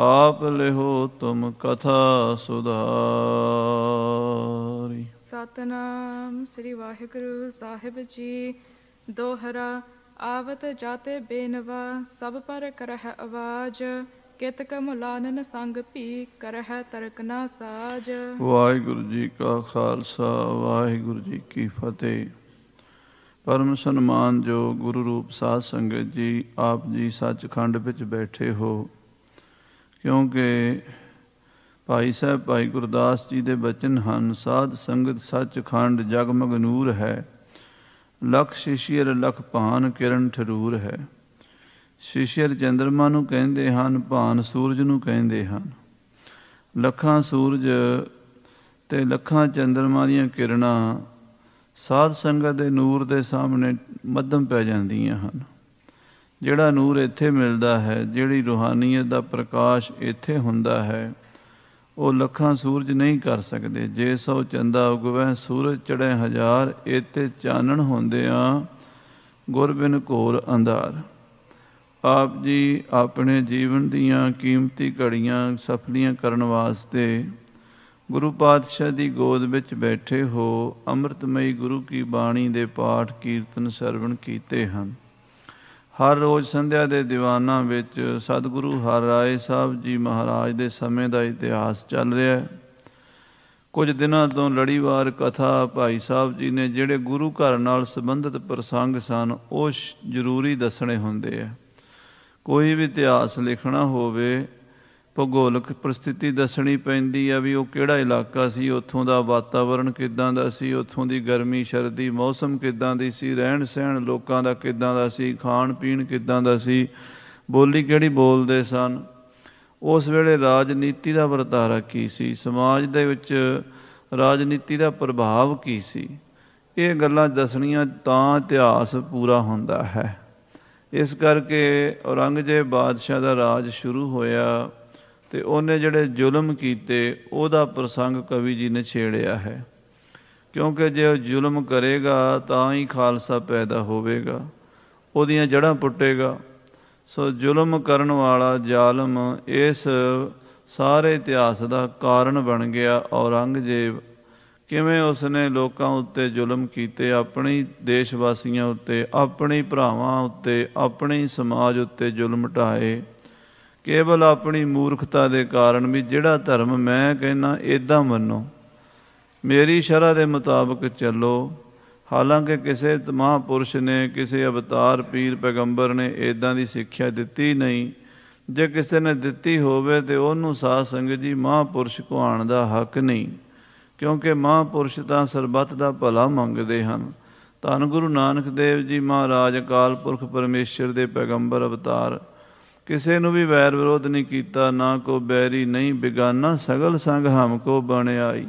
ਆਪ ਲਿਹੋ ਤੁਮ ਕਥਾ ਸੁਧਾਰੀ ਸਤਨਾਮ ਸ੍ਰੀ ਵਾਹਿਗੁਰੂ ਸਾਹਿਬ ਜੀ ਦੋਹਰਾ ਆਵਤ ਜਾਤੇ ਬੇਨਵਾ ਸਭ ਪਰ ਕਰਹ ਆਵਾਜ਼ ਕਿਤ ਕਮਲਾਨਨ ਸੰਗ ਭੀ ਕਰਹਿ ਤਰਕ ਨਾ ਸਾਜ ਵਾਹਿਗੁਰੂ ਜੀ ਕਾ ਖਾਲਸਾ ਵਾਹਿਗੁਰੂ ਜੀ ਕੀ ਫਤਿਹ ਪਰਮ ਸਨਮਾਨ ਜੋ ਗੁਰੂ ਰੂਪ ਸਾਧ ਸੰਗਤ ਜੀ ਆਪ ਜੀ ਸੱਚਖੰਡ ਵਿੱਚ ਬੈਠੇ ਹੋ ਕਿਉਂਕਿ ਭਾਈ ਸਾਹਿਬ ਭਾਈ ਗੁਰਦਾਸ ਜੀ ਦੇ ਬਚਨ ਹਨ ਸਾਧ ਸੰਗਤ ਸੱਚਖੰਡ ਜਗਮਗ ਨੂਰ ਹੈ ਲਖ ਸ਼ਿਸ਼ੀਰ ਲਖ ਭਾਨ ਕਿਰਨ ਠਰੂਰ ਹੈ ਸ਼ਿਸ਼ੀਰ ਚੰਦਰਮਾ ਨੂੰ ਕਹਿੰਦੇ ਹਨ ਭਾਨ ਸੂਰਜ ਨੂੰ ਕਹਿੰਦੇ ਹਨ ਲੱਖਾਂ ਸੂਰਜ ਤੇ ਲੱਖਾਂ ਚੰਦਰਮਾ ਦੀਆਂ ਕਿਰਨਾਂ ਸਾਧ ਸੰਗਤ ਦੇ ਨੂਰ ਦੇ ਸਾਹਮਣੇ ਮੱਧਮ ਪੈ ਜਾਂਦੀਆਂ ਹਨ ਜਿਹੜਾ ਨੂਰ ਇੱਥੇ ਮਿਲਦਾ ਹੈ ਜਿਹੜੀ ਰੂਹਾਨੀਅਤ ਦਾ ਪ੍ਰਕਾਸ਼ ਇੱਥੇ ਹੁੰਦਾ ਹੈ ਉਹ ਲੱਖਾਂ ਸੂਰਜ ਨਹੀਂ ਕਰ ਸਕਦੇ ਜੇ ਸੋ ਚੰਦਾ ਉਗਵੈ ਸੂਰਜ ਚੜੇ ਹਜ਼ਾਰ ਇਤੇ ਚਾਨਣ ਹੁੰਦੇ ਆ ਗੁਰ ਬਿਨ ਅੰਧਾਰ ਆਪ ਜੀ ਆਪਣੇ ਜੀਵਨ ਦੀਆਂ ਕੀਮਤੀ ਘੜੀਆਂ ਸਫਲੀਆਂ ਕਰਨ ਵਾਸਤੇ ਗੁਰੂ ਪਾਤਸ਼ਾਹ ਦੀ ਗੋਦ ਵਿੱਚ ਬੈਠੇ ਹੋ ਅੰਮ੍ਰਿਤਮਈ ਗੁਰੂ ਕੀ ਬਾਣੀ ਦੇ ਪਾਠ ਕੀਰਤਨ ਸਰਵਣ ਕੀਤੇ ਹਨ ਹਰ ਰੋਜ਼ ਸੰਧਿਆ ਦੇ ਦੀਵਾਨਾ ਵਿੱਚ ਸਤਿਗੁਰੂ ਹਰ ਰਾਏ ਸਾਹਿਬ ਜੀ ਮਹਾਰਾਜ ਦੇ ਸਮੇਂ ਦਾ ਇਤਿਹਾਸ ਚੱਲ ਰਿਹਾ ਹੈ ਕੁਝ ਦਿਨਾਂ ਤੋਂ ਲੜੀਵਾਰ ਕਥਾ ਭਾਈ ਸਾਹਿਬ ਜੀ ਨੇ ਜਿਹੜੇ ਗੁਰੂ ਘਰ ਨਾਲ ਸੰਬੰਧਿਤ ਪ੍ਰਸੰਗ ਸਨ ਉਹ ਜ਼ਰੂਰੀ ਦੱਸਣੇ ਹੁੰਦੇ ਆ ਕੋਈ ਵੀ ਇਤਿਹਾਸ ਲਿਖਣਾ ਹੋਵੇ ਭੂਗੋਲਿਕ ਪ੍ਰਸਥਿਤੀ ਦੱਸਣੀ ਪੈਂਦੀ ਆ ਵੀ ਉਹ ਕਿਹੜਾ ਇਲਾਕਾ ਸੀ ਉੱਥੋਂ ਦਾ ਵਾਤਾਵਰਣ ਕਿਦਾਂ ਦਾ ਸੀ ਉੱਥੋਂ ਦੀ ਗਰਮੀ ਸਰਦੀ ਮੌਸਮ ਕਿਦਾਂ ਦੀ ਸੀ ਰਹਿਣ ਸਹਿਣ ਲੋਕਾਂ ਦਾ ਕਿਦਾਂ ਦਾ ਸੀ ਖਾਣ ਪੀਣ ਕਿਦਾਂ ਦਾ ਸੀ ਬੋਲੀ ਕਿਹੜੀ ਬੋਲਦੇ ਸਨ ਉਸ ਵੇਲੇ ਰਾਜਨੀਤੀ ਦਾ ਵਰਤਾਰਾ ਕੀ ਸੀ ਸਮਾਜ ਦੇ ਵਿੱਚ ਰਾਜਨੀਤੀ ਦਾ ਪ੍ਰਭਾਵ ਕੀ ਸੀ ਇਹ ਗੱਲਾਂ ਦੱਸਣੀਆਂ ਤਾਂ ਇਤਿਹਾਸ ਪੂਰਾ ਹੁੰਦਾ ਹੈ ਇਸ ਕਰਕੇ ਔਰੰਗਜ਼ੇਬ ਬਾਦਸ਼ਾਹ ਦਾ ਰਾਜ ਸ਼ੁਰੂ ਹੋਇਆ ਤੇ ਉਹਨੇ ਜਿਹੜੇ ਜ਼ੁਲਮ ਕੀਤੇ ਉਹਦਾ ਪ੍ਰਸੰਗ ਕਵੀ ਜੀ ਨੇ ਛੇੜਿਆ ਹੈ ਕਿਉਂਕਿ ਜੇ ਉਹ ਜ਼ੁਲਮ ਕਰੇਗਾ ਤਾਂ ਹੀ ਖਾਲਸਾ ਪੈਦਾ ਹੋਵੇਗਾ ਉਹਦੀਆਂ ਜੜਾਂ ਪੁੱਟੇਗਾ ਸੋ ਜ਼ੁਲਮ ਕਰਨ ਵਾਲਾ ਜ਼ਾਲਮ ਇਸ ਸਾਰੇ ਇਤਿਹਾਸ ਦਾ ਕਾਰਨ ਬਣ ਗਿਆ ਔਰੰਗਜ਼ੇਬ ਕਿਵੇਂ ਉਸਨੇ ਲੋਕਾਂ ਉੱਤੇ ਜ਼ੁਲਮ ਕੀਤੇ ਆਪਣੀ ਦੇਸ਼ ਵਾਸੀਆਂ ਉੱਤੇ ਆਪਣੇ ਭਰਾਵਾਂ ਉੱਤੇ ਆਪਣੇ ਸਮਾਜ ਉੱਤੇ ਜ਼ੁਲਮ ਢਾਏ ਕੇਵਲ ਆਪਣੀ ਮੂਰਖਤਾ ਦੇ ਕਾਰਨ ਵੀ ਜਿਹੜਾ ਧਰਮ ਮੈਂ ਕਹਿੰਨਾ ਇਦਾਂ ਮੰਨੋ ਮੇਰੀ ਸ਼ਰ੍ਹਾ ਦੇ ਮੁਤਾਬਕ ਚੱਲੋ ਹਾਲਾਂਕਿ ਕਿਸੇ ਪੁਰਸ਼ ਨੇ ਕਿਸੇ ਅਵਤਾਰ ਪੀਰ ਪੈਗੰਬਰ ਨੇ ਇਦਾਂ ਦੀ ਸਿੱਖਿਆ ਦਿੱਤੀ ਨਹੀਂ ਜੇ ਕਿਸੇ ਨੇ ਦਿੱਤੀ ਹੋਵੇ ਤੇ ਉਹਨੂੰ ਸਾਧ ਸੰਗਤ ਜੀ ਮਹਾਪੁਰਸ਼ ਕੋ ਆਣ ਦਾ ਹੱਕ ਨਹੀਂ ਕਿਉਂਕਿ ਮਹਾਪੁਰਸ਼ ਤਾਂ ਸਰਬੱਤ ਦਾ ਭਲਾ ਮੰਗਦੇ ਹਨ ਧੰਨ ਗੁਰੂ ਨਾਨਕ ਦੇਵ ਜੀ ਮਹਾਰਾਜ ਅਕਾਲ ਪੁਰਖ ਪਰਮੇਸ਼ਰ ਦੇ ਪੈਗੰਬਰ ਅਵਤਾਰ ਕਿਸੇ ਨੂੰ ਵੀ ਵੈਰ ਵਿਰੋਧ ਨਹੀਂ ਕੀਤਾ ਨਾ ਕੋ ਬੈਰੀ ਨਹੀਂ ਬਿਗਾਨਾ ਸਗਲ ਸੰਗ ਹਮ ਕੋ ਬਣਾਈ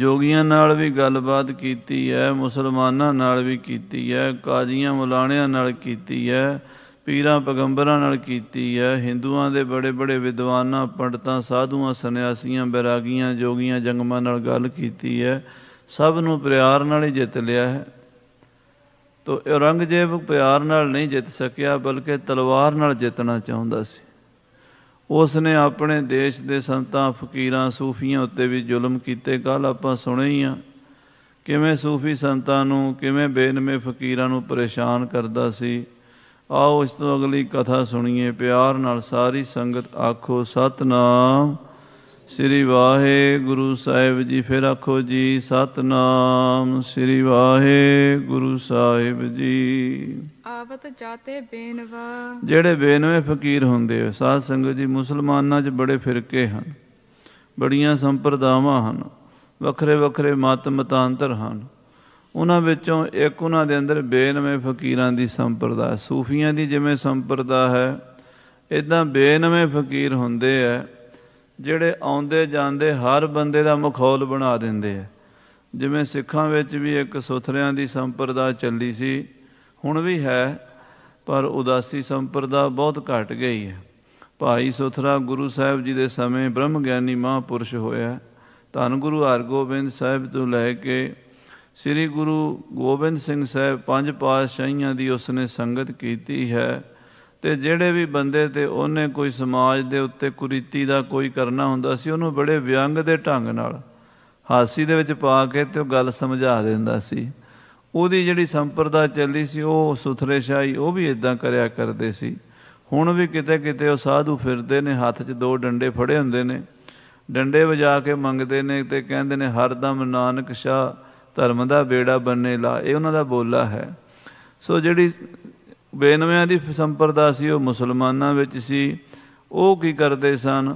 ਜੋਗੀਆਂ ਨਾਲ ਵੀ ਗੱਲਬਾਤ ਕੀਤੀ ਹੈ ਮੁਸਲਮਾਨਾਂ ਨਾਲ ਵੀ ਕੀਤੀ ਹੈ ਕਾਜ਼ੀਆਂ ਮੁਲਾਣਿਆਂ ਨਾਲ ਕੀਤੀ ਹੈ ਪੀਰਾਂ ਪਗੰਬਰਾਂ ਨਾਲ ਕੀਤੀ ਹੈ ਹਿੰਦੂਆਂ ਦੇ ਬੜੇ ਬੜੇ ਵਿਦਵਾਨਾਂ ਪੰਡਤਾਂ ਸਾਧੂਆਂ ਸੰਨਿਆਸੀਆਂ ਬੈਰਾਗੀਆਂ ਜੋਗੀਆਂ ਜੰਗਮਾਂ ਨਾਲ ਗੱਲ ਕੀਤੀ ਹੈ ਸਭ ਨੂੰ ਪਿਆਰ ਨਾਲ ਹੀ ਜਿੱਤ ਲਿਆ ਹੈ ਤੋ ਔਰੰਗਜ਼ੇਬ ਪਿਆਰ ਨਾਲ ਨਹੀਂ ਜਿੱਤ ਸਕਿਆ ਬਲਕਿ ਤਲਵਾਰ ਨਾਲ ਜਿੱਤਣਾ ਚਾਹੁੰਦਾ ਸੀ ਉਸ ਨੇ ਆਪਣੇ ਦੇਸ਼ ਦੇ ਸੰਤਾਂ ਫਕੀਰਾਂ ਸੂਫੀਆਂ ਉੱਤੇ ਵੀ ਜ਼ੁਲਮ ਕੀਤੇ ਗੱਲ ਆਪਾਂ ਸੁਣੇ ਹੀ ਆ ਕਿਵੇਂ ਸੂਫੀ ਸੰਤਾਂ ਨੂੰ ਕਿਵੇਂ ਬੇਨਮੇ ਫਕੀਰਾਂ ਨੂੰ ਪਰੇਸ਼ਾਨ ਕਰਦਾ ਸੀ ਆਓ ਇਸ ਤੋਂ ਅਗਲੀ ਕਥਾ ਸੁਣੀਏ ਪਿਆਰ ਨਾਲ ਸਾਰੀ ਸੰਗਤ ਆਖੋ ਸਤਨਾਮ ਸ੍ਰੀ ਵਾਹਿਗੁਰੂ ਸਾਹਿਬ ਜੀ ਫਿਰ ਆਖੋ ਜੀ ਸਤਨਾਮ ਸ੍ਰੀ ਵਾਹਿਗੁਰੂ ਸਾਹਿਬ ਜੀ ਆਵਤ ਜਾਤੇ ਬੇਨਵਾ ਜਿਹੜੇ ਬੇਨਵੇਂ ਫਕੀਰ ਹੁੰਦੇ ਆ ਸਾਧ ਸੰਗਤ ਜੀ ਮੁਸਲਮਾਨਾਂ 'ਚ ਬੜੇ ਫਿਰਕੇ ਹਨ ਬੜੀਆਂ ਸੰਪਰਦਾਵਾਂ ਹਨ ਵੱਖਰੇ ਵੱਖਰੇ ਮਤ ਮਤਾਂਤਰ ਹਨ ਉਹਨਾਂ ਵਿੱਚੋਂ ਇੱਕ ਉਹਨਾਂ ਦੇ ਅੰਦਰ ਬੇਨਵੇਂ ਫਕੀਰਾਂ ਦੀ ਸੰਪਰਦਾ ਸੂਫੀਆਂ ਦੀ ਜਿਵੇਂ ਸੰਪਰਦਾ ਹੈ ਇਦਾਂ ਬੇਨਵੇਂ ਫਕੀਰ ਹੁੰਦੇ ਆ ਜਿਹੜੇ ਆਉਂਦੇ ਜਾਂਦੇ ਹਰ ਬੰਦੇ ਦਾ ਮਖੌਲ ਬਣਾ ਦਿੰਦੇ ਆ ਜਿਵੇਂ ਸਿੱਖਾਂ ਵਿੱਚ ਵੀ ਇੱਕ ਸੁਥਰਿਆਂ ਦੀ ਸੰਪਰਦਾ ਚੱਲੀ ਸੀ ਹੁਣ ਵੀ ਹੈ ਪਰ ਉਦਾਸੀ ਸੰਪਰਦਾ ਬਹੁਤ ਘਟ ਗਈ ਹੈ ਭਾਈ ਸੁਥਰਾ ਗੁਰੂ ਸਾਹਿਬ ਜੀ ਦੇ ਸਮੇਂ ਬ੍ਰਹਮ ਗਿਆਨੀ ਮਹਾਪੁਰਸ਼ ਹੋਇਆ ਧੰਨ ਗੁਰੂ ਹਰਗੋਬਿੰਦ ਸਾਹਿਬ ਤੋਂ ਲੈ ਕੇ ਸ੍ਰੀ ਗੁਰੂ ਗੋਬਿੰਦ ਸਿੰਘ ਸਾਹਿਬ ਪੰਜ ਪਾਤਸ਼ਾਹੀਆਂ ਦੀ ਉਸਨੇ ਸੰਗਤ ਕੀਤੀ ਹੈ ਤੇ ਜਿਹੜੇ ਵੀ ਬੰਦੇ ਤੇ ਉਹਨੇ ਕੋਈ ਸਮਾਜ ਦੇ ਉੱਤੇ ਕੁਰੀਤੀ ਦਾ ਕੋਈ ਕਰਨਾ ਹੁੰਦਾ ਸੀ ਉਹਨੂੰ ਬੜੇ ਵਿਅੰਗ ਦੇ ਢੰਗ ਨਾਲ ਹਾਸੀ ਦੇ ਵਿੱਚ ਪਾ ਕੇ ਤੇ ਉਹ ਗੱਲ ਸਮਝਾ ਦਿੰਦਾ ਸੀ ਉਹਦੀ ਜਿਹੜੀ ਸੰਪਰਦਾ ਚੱਲੀ ਸੀ ਉਹ ਸੁਥਰੇ ਸ਼ਾਹੀ ਉਹ ਵੀ ਇਦਾਂ ਕਰਿਆ ਕਰਦੇ ਸੀ ਹੁਣ ਵੀ ਕਿਤੇ ਕਿਤੇ ਉਹ ਸਾਧੂ ਫਿਰਦੇ ਨੇ ਹੱਥ 'ਚ ਦੋ ਡੰਡੇ ਫੜੇ ਹੁੰਦੇ ਨੇ ਡੰਡੇ ਵਜਾ ਕੇ ਮੰਗਦੇ ਨੇ ਤੇ ਕਹਿੰਦੇ ਨੇ ਹਰਦਮ ਨਾਨਕ ਸ਼ਾ ਧਰਮ ਦਾ ਬੇੜਾ ਬੰਨੇ ਲਾ ਇਹ ਉਹਨਾਂ ਦਾ ਬੋਲਾ ਹੈ ਸੋ ਜਿਹੜੀ ਬੇਨਵਿਆਂ ਦੀ ਸੰਪਰਦਾ ਸੀ ਉਹ ਮੁਸਲਮਾਨਾਂ ਵਿੱਚ ਸੀ ਉਹ ਕੀ ਕਰਦੇ ਸਨ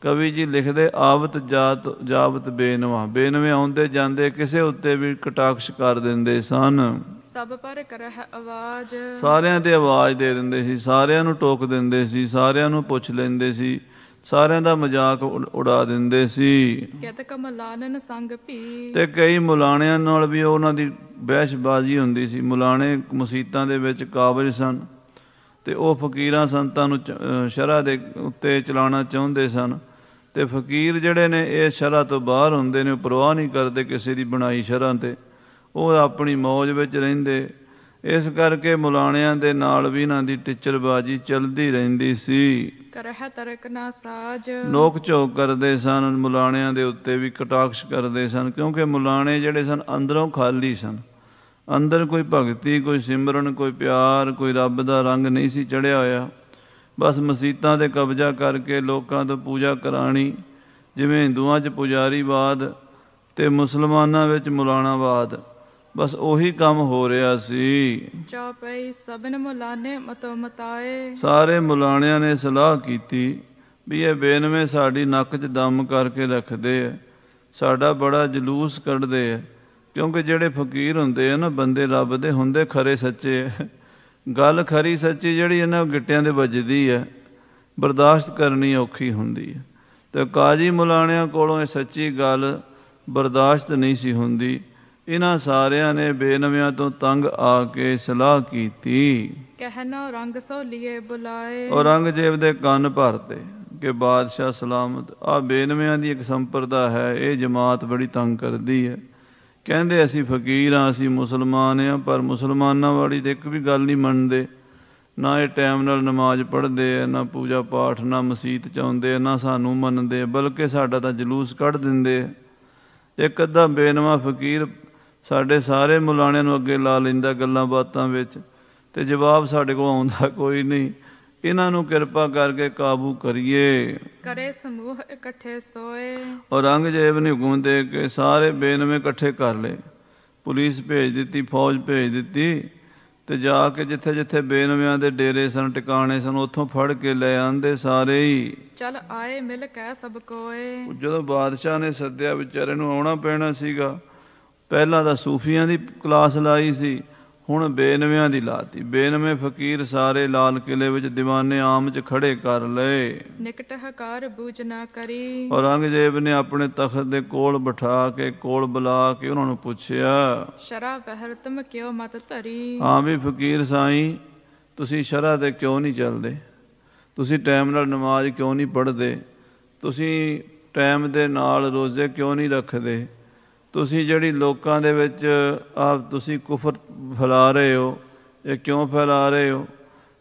ਕਵੀ ਜੀ ਲਿਖਦੇ ਆਵਤ ਜਾਤ ਜਾਵਤ ਬੇਨਵਾ ਬੇਨਵੇਂ ਆਉਂਦੇ ਜਾਂਦੇ ਕਿਸੇ ਉੱਤੇ ਵੀ ਕਟਾਕਸ਼ ਕਰ ਦਿੰਦੇ ਸਨ ਸਭ ਪਰ ਕਰਹ ਆਵਾਜ਼ ਸਾਰਿਆਂ ਤੇ ਆਵਾਜ਼ ਦੇ ਦਿੰਦੇ ਸੀ ਸਾਰਿਆਂ ਨੂੰ ਟੋਕ ਦਿੰਦੇ ਸੀ ਸਾਰਿਆਂ ਨੂੰ ਪੁੱਛ ਲੈਂਦੇ ਸੀ ਸਾਰਿਆਂ ਦਾ ਮਜ਼ਾਕ ਉਡਾ ਦਿੰਦੇ ਸੀ ਕਹਤਕ ਕਮਲਾਨਨ ਸੰਗ ਭੀ ਤੇ ਕਈ ਮੁਲਾਣਿਆਂ ਨਾਲ ਵੀ ਉਹਨਾਂ ਦੀ ਬਹਿਸ਼ਬਾਜ਼ੀ ਹੁੰਦੀ ਸੀ ਮੁਲਾਣੇ ਮਸੀਤਾਂ ਦੇ ਵਿੱਚ ਕਾਬਜ ਸਨ ਤੇ ਉਹ ਫਕੀਰਾਂ ਸੰਤਾਂ ਨੂੰ ਸ਼ਰਾ ਦੇ ਉੱਤੇ ਚਲਾਉਣਾ ਚਾਹੁੰਦੇ ਸਨ ਤੇ ਫਕੀਰ ਜਿਹੜੇ ਨੇ ਇਹ ਸ਼ਰਾ ਤੋਂ ਬਾਹਰ ਹੁੰਦੇ ਨੇ ਪਰਵਾਹ ਨਹੀਂ ਕਰਦੇ ਕਿਸੇ ਦੀ ਬਣਾਈ ਸ਼ਰਾਂ ਤੇ ਉਹ ਆਪਣੀ ਮੌਜ ਵਿੱਚ ਰਹਿੰਦੇ ਇਸ ਕਰਕੇ ਮੁਲਾਣਿਆਂ ਦੇ ਨਾਲ ਵੀ ਇਹਨਾਂ ਦੀ ਟਿੱਚਰਬਾਜੀ ਚੱਲਦੀ ਰਹਿੰਦੀ ਸੀ ਕਰਹ ਤਰਕ ਨਾ ਸਾਜ ਲੋਕ ਝੋਕ ਕਰਦੇ ਸਨ ਮੁਲਾਣਿਆਂ ਦੇ ਉੱਤੇ ਵੀ ਕਟਾਕਸ਼ ਕਰਦੇ ਸਨ ਕਿਉਂਕਿ ਮੁਲਾਣੇ ਜਿਹੜੇ ਸਨ ਅੰਦਰੋਂ ਖਾਲੀ ਸਨ ਅੰਦਰ ਕੋਈ ਭਗਤੀ ਕੋਈ ਸਿਮਰਨ ਕੋਈ ਪਿਆਰ ਕੋਈ ਰੱਬ ਦਾ ਰੰਗ ਨਹੀਂ ਸੀ ਚੜਿਆ ਹੋਇਆ ਬਸ ਮਸੀਤਾਂ ਤੇ ਕਬਜ਼ਾ ਕਰਕੇ ਲੋਕਾਂ ਤੋਂ ਪੂਜਾ ਕਰਾਣੀ ਜਿਵੇਂ ਹਿੰਦੂਆਂ 'ਚ ਪੁਜਾਰੀਵਾਦ ਤੇ ਮੁਸਲਮਾਨਾਂ ਵਿੱਚ ਮੁਲਾਣਾਵਾਦ ਬਸ ਉਹੀ ਕੰਮ ਹੋ ਰਿਹਾ ਸੀ ਚਾਪਈ ਸਭਨ ਮੁਲਾਨੇ ਮਤੋ ਮਤਾਏ ਸਾਰੇ ਮੁਲਾਣਿਆਂ ਨੇ ਸਲਾਹ ਕੀਤੀ ਵੀ ਇਹ ਬੇਨਵੇਂ ਸਾਡੀ ਨੱਕ 'ਚ ਦਮ ਕਰਕੇ ਰੱਖਦੇ ਆ ਸਾਡਾ ਬੜਾ ਜਲੂਸ ਕੱਢਦੇ ਆ ਕਿਉਂਕਿ ਜਿਹੜੇ ਫਕੀਰ ਹੁੰਦੇ ਆ ਨਾ ਬੰਦੇ ਰੱਬ ਦੇ ਹੁੰਦੇ ਖਰੇ ਸੱਚੇ ਗੱਲ ਖਰੀ ਸੱਚੀ ਜਿਹੜੀ ਇਹਨਾਂ ਗਿੱਟਿਆਂ ਦੇ ਵੱਜਦੀ ਹੈ ਬਰਦਾਸ਼ਤ ਕਰਨੀ ਔਖੀ ਹੁੰਦੀ ਹੈ ਤੇ ਕਾਜੀ ਮੁਲਾਣਿਆਂ ਕੋਲੋਂ ਇਹ ਸੱਚੀ ਗੱਲ ਬਰਦਾਸ਼ਤ ਨਹੀਂ ਸੀ ਹੁੰਦੀ ਇਹਨਾਂ ਸਾਰਿਆਂ ਨੇ ਬੇਨਵਿਆਂ ਤੋਂ ਤੰਗ ਆ ਕੇ ਸਲਾਹ ਕੀਤੀ ਕਹਿਣਾ ਰੰਗ ਸੋ ਲਿਏ ਬੁਲਾਏ ਔਰੰਗਜ਼ੇਬ ਦੇ ਕੰਨ ਭਰਤੇ ਕਿ ਬਾਦਸ਼ਾਹ ਸਲਾਮਤ ਆ ਬੇਨਵਿਆਂ ਦੀ ਇੱਕ ਸੰਪਰਦਾ ਹੈ ਇਹ ਜਮਾਤ ਬੜੀ ਤੰਗ ਕਰਦੀ ਹੈ ਕਹਿੰਦੇ ਅਸੀਂ ਫਕੀਰ ਆ ਅਸੀਂ ਮੁਸਲਮਾਨ ਆ ਪਰ ਮੁਸਲਮਾਨਾਂ ਵਾਲੀ ਤੇ ਇੱਕ ਵੀ ਗੱਲ ਨਹੀਂ ਮੰਨਦੇ ਨਾ ਇਹ ਟਾਈਮ ਨਾਲ ਨਮਾਜ਼ ਪੜ੍ਹਦੇ ਆ ਨਾ ਪੂਜਾ ਪਾਠ ਨਾ ਮਸਜਿਦ ਚ ਆਉਂਦੇ ਨਾ ਸਾਨੂੰ ਮੰਨਦੇ ਬਲਕਿ ਸਾਡਾ ਤਾਂ ਜਲੂਸ ਕੱਢ ਦਿੰਦੇ ਇੱਕ ਅੱਧਾ ਬੇਨਵਾ ਫਕੀਰ ਸਾਡੇ ਸਾਰੇ ਮੁਲਾਣਿਆਂ ਨੂੰ ਅੱਗੇ ਲਾ ਲੈਂਦਾ ਗੱਲਾਂ ਬਾਤਾਂ ਵਿੱਚ ਤੇ ਜਵਾਬ ਸਾਡੇ ਕੋਲ ਆਉਂਦਾ ਕੋਈ ਨਹੀਂ ਇਹਨਾਂ ਨੂੰ ਕਿਰਪਾ ਕਰਕੇ ਕਾਬੂ ਕਰੀਏ ਕਰੇ ਸਮੂਹ ਇਕੱਠੇ ਸੋਏ ਔਰੰਗਜ਼ੇਬ ਨੇ ਹੁਕਮ ਦੇ ਕੇ ਸਾਰੇ ਬੇਨਵੇਂ ਇਕੱਠੇ ਕਰ ਲਏ ਪੁਲਿਸ ਭੇਜ ਦਿੱਤੀ ਫੌਜ ਭੇਜ ਦਿੱਤੀ ਤੇ ਜਾ ਕੇ ਜਿੱਥੇ ਜਿੱਥੇ ਬੇਨਵਿਆਂ ਦੇ ਡੇਰੇ ਸਨ ਟਿਕਾਣੇ ਸਨ ਉੱਥੋਂ ਫੜ ਕੇ ਲੈ ਆਂਦੇ ਸਾਰੇ ਹੀ ਚਲ ਆਏ ਮਿਲ ਕੇ ਸਭ ਕੋਏ ਜਦੋਂ ਬਾਦਸ਼ਾਹ ਨੇ ਸੱਦਿਆ ਵਿਚਾਰੇ ਨੂੰ ਆਉਣਾ ਪੈਣਾ ਸੀਗਾ ਪਹਿਲਾਂ ਤਾਂ ਸੂਫੀਆਂ ਦੀ ਕਲਾਸ ਲਾਈ ਸੀ ਹੁਣ ਬੇਨਵਿਆਂ ਦੀ ਲਾਤੀ ਬੇਨਵੇਂ ਫਕੀਰ ਸਾਰੇ ਲਾਲ ਕਿਲੇ ਵਿੱਚ ਦੀਵਾਨੇ ਆਮ ਚ ਖੜੇ ਕਰ ਲਏ ਨਿਕਟ ਹਕਾਰ ਬੂਝ ਨਾ ਕਰੀ ਔਰੰਗਜ਼ੇਬ ਨੇ ਆਪਣੇ ਤਖਤ ਦੇ ਕੋਲ ਬਿਠਾ ਕੇ ਕੋਲ ਬੁਲਾ ਕੇ ਉਹਨਾਂ ਨੂੰ ਪੁੱਛਿਆ ਸ਼ਰਾ ਬਹਿਰ ਤੁਮ ਕਿਉ ਮਤ ਧਰੀ ਆਮ ਵੀ ਫਕੀਰ ਸਾਈ ਤੁਸੀਂ ਸ਼ਰਾ ਤੇ ਕਿਉਂ ਨਹੀਂ ਚੱਲਦੇ ਤੁਸੀਂ ਟਾਈਮ ਨਾਲ ਨਮਾਜ਼ ਕਿਉਂ ਨਹੀਂ ਪੜ੍ਹਦੇ ਤੁਸੀਂ ਟਾਈਮ ਦੇ ਨਾਲ ਰੋਜ਼ੇ ਕਿਉਂ ਨਹੀਂ ਰੱਖਦੇ ਤੁਸੀਂ ਜਿਹੜੀ ਲੋਕਾਂ ਦੇ ਵਿੱਚ ਆਪ ਤੁਸੀਂ ਕੁਫਰ ਫੈਲਾ ਰਹੇ ਹੋ ਇਹ ਕਿਉਂ ਫੈਲਾ ਰਹੇ ਹੋ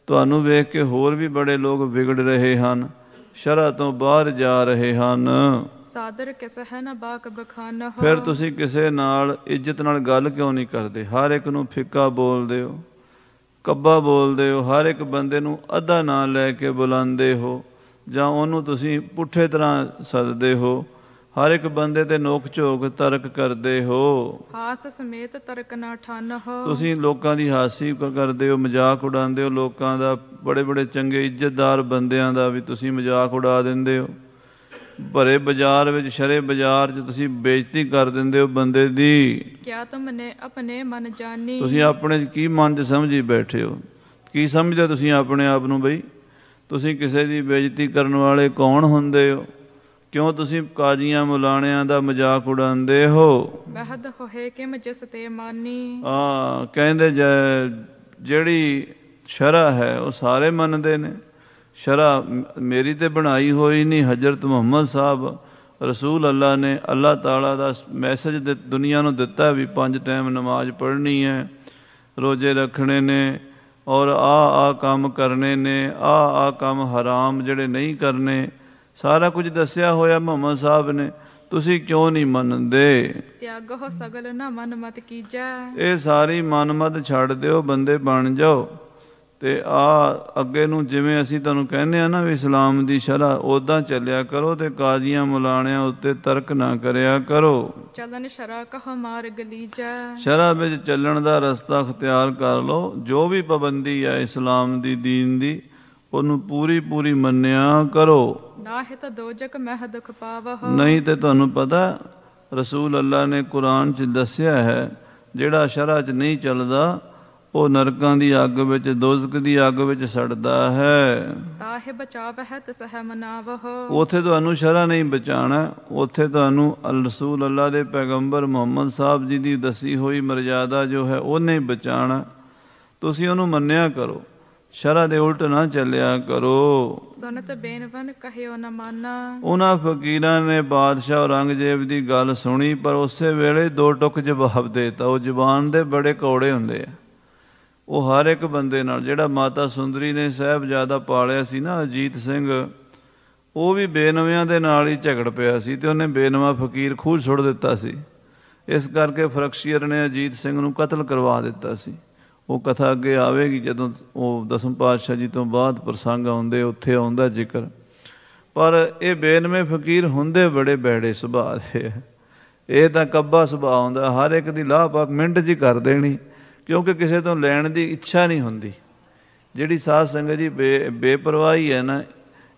ਤੁਹਾਨੂੰ ਵੇਖ ਕੇ ਹੋਰ ਵੀ ਬੜੇ ਲੋਕ ਵਿਗੜ ਰਹੇ ਹਨ ਸ਼ਰਾ ਤੋਂ ਬਾਹਰ ਜਾ ਰਹੇ ਹਨ ਸਾਦਰ ਹੈ ਨਾ ਬਾਕ ਬਖਾਨਾ ਫਿਰ ਤੁਸੀਂ ਕਿਸੇ ਨਾਲ ਇੱਜ਼ਤ ਨਾਲ ਗੱਲ ਕਿਉਂ ਨਹੀਂ ਕਰਦੇ ਹਰ ਇੱਕ ਨੂੰ ਫਿੱਕਾ ਬੋਲਦੇ ਹੋ ਕੱਬਾ ਬੋਲਦੇ ਹੋ ਹਰ ਇੱਕ ਬੰਦੇ ਨੂੰ ਅੱਧਾ ਨਾਂ ਲੈ ਕੇ ਬੁਲਾਉਂਦੇ ਹੋ ਜਾਂ ਉਹਨੂੰ ਤੁਸੀਂ ਪੁੱਠੇ ਤਰ੍ਹਾਂ ਸੱਦਦੇ ਹੋ ਹਰ ਇੱਕ ਬੰਦੇ ਤੇ ਨੋਕ ਝੋਕ ਤਰਕ ਕਰਦੇ ਹੋ ਹਾਸ ਸਮੇਤ ਤਰਕ ਨਾ ਹੋ ਤੁਸੀਂ ਲੋਕਾਂ ਦੀ ਹਾਸੀ ਕਰਦੇ ਹੋ ਮਜ਼ਾਕ ਉਡਾਉਂਦੇ ਹੋ ਲੋਕਾਂ ਦਾ ਬੜੇ ਬੜੇ ਚੰਗੇ ਇੱਜ਼ਤਦਾਰ ਬੰਦਿਆਂ ਦਾ ਵੀ ਤੁਸੀਂ ਮਜ਼ਾਕ ਉਡਾ ਦਿੰਦੇ ਹੋ ਭਰੇ ਬਾਜ਼ਾਰ ਵਿੱਚ ਸ਼ਰੇ ਬਾਜ਼ਾਰ 'ਚ ਤੁਸੀਂ ਬੇਇੱਜ਼ਤੀ ਕਰ ਦਿੰਦੇ ਹੋ ਬੰਦੇ ਦੀ ਕਿਆ ਤੁਮਨੇ ਆਪਣੇ ਮਨ ਜਾਣੀ ਤੁਸੀਂ ਆਪਣੇ ਕੀ ਮਨ 'ਚ ਸਮਝੀ ਬੈਠੇ ਹੋ ਕੀ ਸਮਝਦੇ ਤੁਸੀਂ ਆਪਣੇ ਆਪ ਨੂੰ ਬਈ ਤੁਸੀਂ ਕਿਸੇ ਦੀ ਬੇਇੱਜ਼ਤੀ ਕਰਨ ਵਾਲੇ ਕੌਣ ਹੁੰਦੇ ਹੋ ਕਿਉਂ ਤੁਸੀਂ ਕਾਜ਼ੀਆਂ ਮੁਲਾਣਿਆਂ ਦਾ ਮਜ਼ਾਕ ਉਡਾਉਂਦੇ ਹੋ ਬਹਦ ਹੋਏ ਕਿ ਮਜਸ ਤੇ ਮਾਨੀ ਆ ਕਹਿੰਦੇ ਜਿਹੜੀ ਸ਼ਰਾ ਹੈ ਉਹ ਸਾਰੇ ਮੰਨਦੇ ਨੇ ਸ਼ਰਾ ਮੇਰੀ ਤੇ ਬਣਾਈ ਹੋਈ ਨਹੀਂ ਹਜ਼ਰਤ ਮੁਹੰਮਦ ਸਾਹਿਬ ਰਸੂਲ ਅੱਲਾ ਨੇ ਅੱਲਾ ਤਾਲਾ ਦਾ ਮੈਸੇਜ ਦੁਨੀਆ ਨੂੰ ਦਿੱਤਾ ਵੀ ਪੰਜ ਟਾਈਮ ਨਮਾਜ਼ ਪੜ੍ਹਨੀ ਹੈ ਰੋਜ਼ੇ ਰੱਖਣੇ ਨੇ ਔਰ ਆ ਆ ਕੰਮ ਕਰਨੇ ਨੇ ਆ ਆ ਕੰਮ ਹਰਾਮ ਜਿਹੜੇ ਨਹੀਂ ਕਰਨੇ ਸਾਰਾ ਕੁਝ ਦੱਸਿਆ ਹੋਇਆ ਮੁਹੰਮਦ ਸਾਹਿਬ ਨੇ ਤੁਸੀਂ ਕਿਉਂ ਨਹੀਂ ਮੰਨਦੇ ਤਿਆਗੋ ਸਗਲ ਨਾ ਮਨ ਮਤ ਕੀਜਾ ਇਹ ਸਾਰੀ ਮਨ ਮਤ ਛੱਡ ਦਿਓ ਬੰਦੇ ਬਣ ਜਾਓ ਤੇ ਆ ਅੱਗੇ ਨੂੰ ਜਿਵੇਂ ਅਸੀਂ ਤੁਹਾਨੂੰ ਕਹਿੰਦੇ ਆ ਨਾ ਵੀ ਇਸਲਾਮ ਦੀ ਸ਼ਰਾ ਉਦਾਂ ਚੱਲਿਆ ਕਰੋ ਤੇ ਕਾਜ਼ੀਆਂ ਮੁਲਾਣਿਆਂ ਉੱਤੇ ਤਰਕ ਨਾ ਕਰਿਆ ਕਰੋ ਚਲਨ ਸ਼ਰਾ ਕਹ ਮਾਰਗ ਲੀਜਾ ਸ਼ਰਾ ਵਿੱਚ ਚੱਲਣ ਦਾ ਰਸਤਾ ਅਖਤਿਆਰ ਕਰ ਲਓ ਜੋ ਵੀ ਪਾਬੰਦੀ ਆ ਇਸਲਾਮ ਦੀ دین ਦੀ ਉਹਨੂੰ ਪੂਰੀ ਪੂਰੀ ਮੰਨਿਆ ਕਰੋ ਨਾ ਤਾਂ ਦੋਜਕ ਮਹਿ ਦੁਖ ਪਾਵਹ ਨਹੀਂ ਤੇ ਤੁਹਾਨੂੰ ਪਤਾ ਰਸੂਲ ਅੱਲਾ ਨੇ ਕੁਰਾਨ 'ਚ ਦੱਸਿਆ ਹੈ ਜਿਹੜਾ ਸ਼ਰਅ 'ਚ ਨਹੀਂ ਚੱਲਦਾ ਉਹ ਨਰਕਾਂ ਦੀ ਅੱਗ ਵਿੱਚ ਦੋਜ਼ਕ ਦੀ ਅੱਗ ਵਿੱਚ ਸੜਦਾ ਹੈ ਤਾਹੇ ਬਚਾਵ ਹੈ ਤਸਹਿ ਮਨਾਵਹ ਉਥੇ ਤੁਹਾਨੂੰ ਸ਼ਰਾ ਨਹੀਂ ਬਚਾਣਾ ਉਥੇ ਤੁਹਾਨੂੰ ਅਲ ਰਸੂਲ ਅੱਲਾ ਦੇ ਪੈਗੰਬਰ ਮੁਹੰਮਦ ਸਾਹਿਬ ਜੀ ਦੀ ਦੱਸੀ ਹੋਈ ਮਰਜ਼ਾਦਾ ਜੋ ਹੈ ਉਹਨੇ ਬਚਾਣਾ ਤੁਸੀਂ ਉਹਨੂੰ ਮੰਨਿਆ ਕਰੋ ਸ਼ਰਾ ਦੇ ਉਲਟ ਨਾ ਚੱਲਿਆ ਕਰੋ ਸੁਨਤ ਬੇਨਵਨ ਕਹਿਓ ਨਾ ਮਾਨਾ ਉਹਨਾਂ ਫਕੀਰਾਂ ਨੇ ਬਾਦਸ਼ਾਹ ਔਰੰਗਜ਼ੇਬ ਦੀ ਗੱਲ ਸੁਣੀ ਪਰ ਉਸੇ ਵੇਲੇ ਦੋ ਟੁਕ ਜਵਾਬ ਦੇਤਾ ਉਹ ਜ਼ੁਬਾਨ ਦੇ ਬੜੇ ਕੌੜੇ ਹੁੰਦੇ ਆ ਉਹ ਹਰ ਇੱਕ ਬੰਦੇ ਨਾਲ ਜਿਹੜਾ ਮਾਤਾ ਸੁੰਦਰੀ ਨੇ ਸਹਿਬ ਜਿਆਦਾ ਪਾਲਿਆ ਸੀ ਨਾ ਅਜੀਤ ਸਿੰਘ ਉਹ ਵੀ ਬੇਨਵਿਆਂ ਦੇ ਨਾਲ ਹੀ ਝਗੜ ਪਿਆ ਸੀ ਤੇ ਉਹਨੇ ਬੇਨਵਾ ਫਕੀਰ ਖੂਹ ਛੁੱਟ ਦਿੱਤਾ ਸੀ ਇਸ ਕਰਕੇ ਫਰਕਸ਼ੀਅਰ ਨੇ ਅਜੀਤ ਸਿੰਘ ਨੂੰ ਕਤਲ ਕਰਵਾ ਦਿੱਤਾ ਸੀ ਉਹ ਕਥਾ ਅੱਗੇ ਆਵੇਗੀ ਜਦੋਂ ਉਹ ਦਸਮ ਪਾਤਸ਼ਾਹ ਜੀ ਤੋਂ ਬਾਅਦ ਪ੍ਰਸੰਗ ਆਉਂਦੇ ਉੱਥੇ ਆਉਂਦਾ ਜ਼ਿਕਰ ਪਰ ਇਹ ਬੇਨਮੇ ਫਕੀਰ ਹੁੰਦੇ ਬੜੇ ਬੈੜੇ ਸੁਭਾਅ ਦੇ ਇਹ ਤਾਂ ਕੱਬਾ ਸੁਭਾਅ ਹੁੰਦਾ ਹਰ ਇੱਕ ਦੀ ਲਾਹ ਪਾਕ ਮਿੰਟ ਜੀ ਕਰ ਦੇਣੀ ਕਿਉਂਕਿ ਕਿਸੇ ਤੋਂ ਲੈਣ ਦੀ ਇੱਛਾ ਨਹੀਂ ਹੁੰਦੀ ਜਿਹੜੀ ਸਾਧ ਸੰਗਤ ਜੀ ਬੇਪਰਵਾਹੀ ਹੈ ਨਾ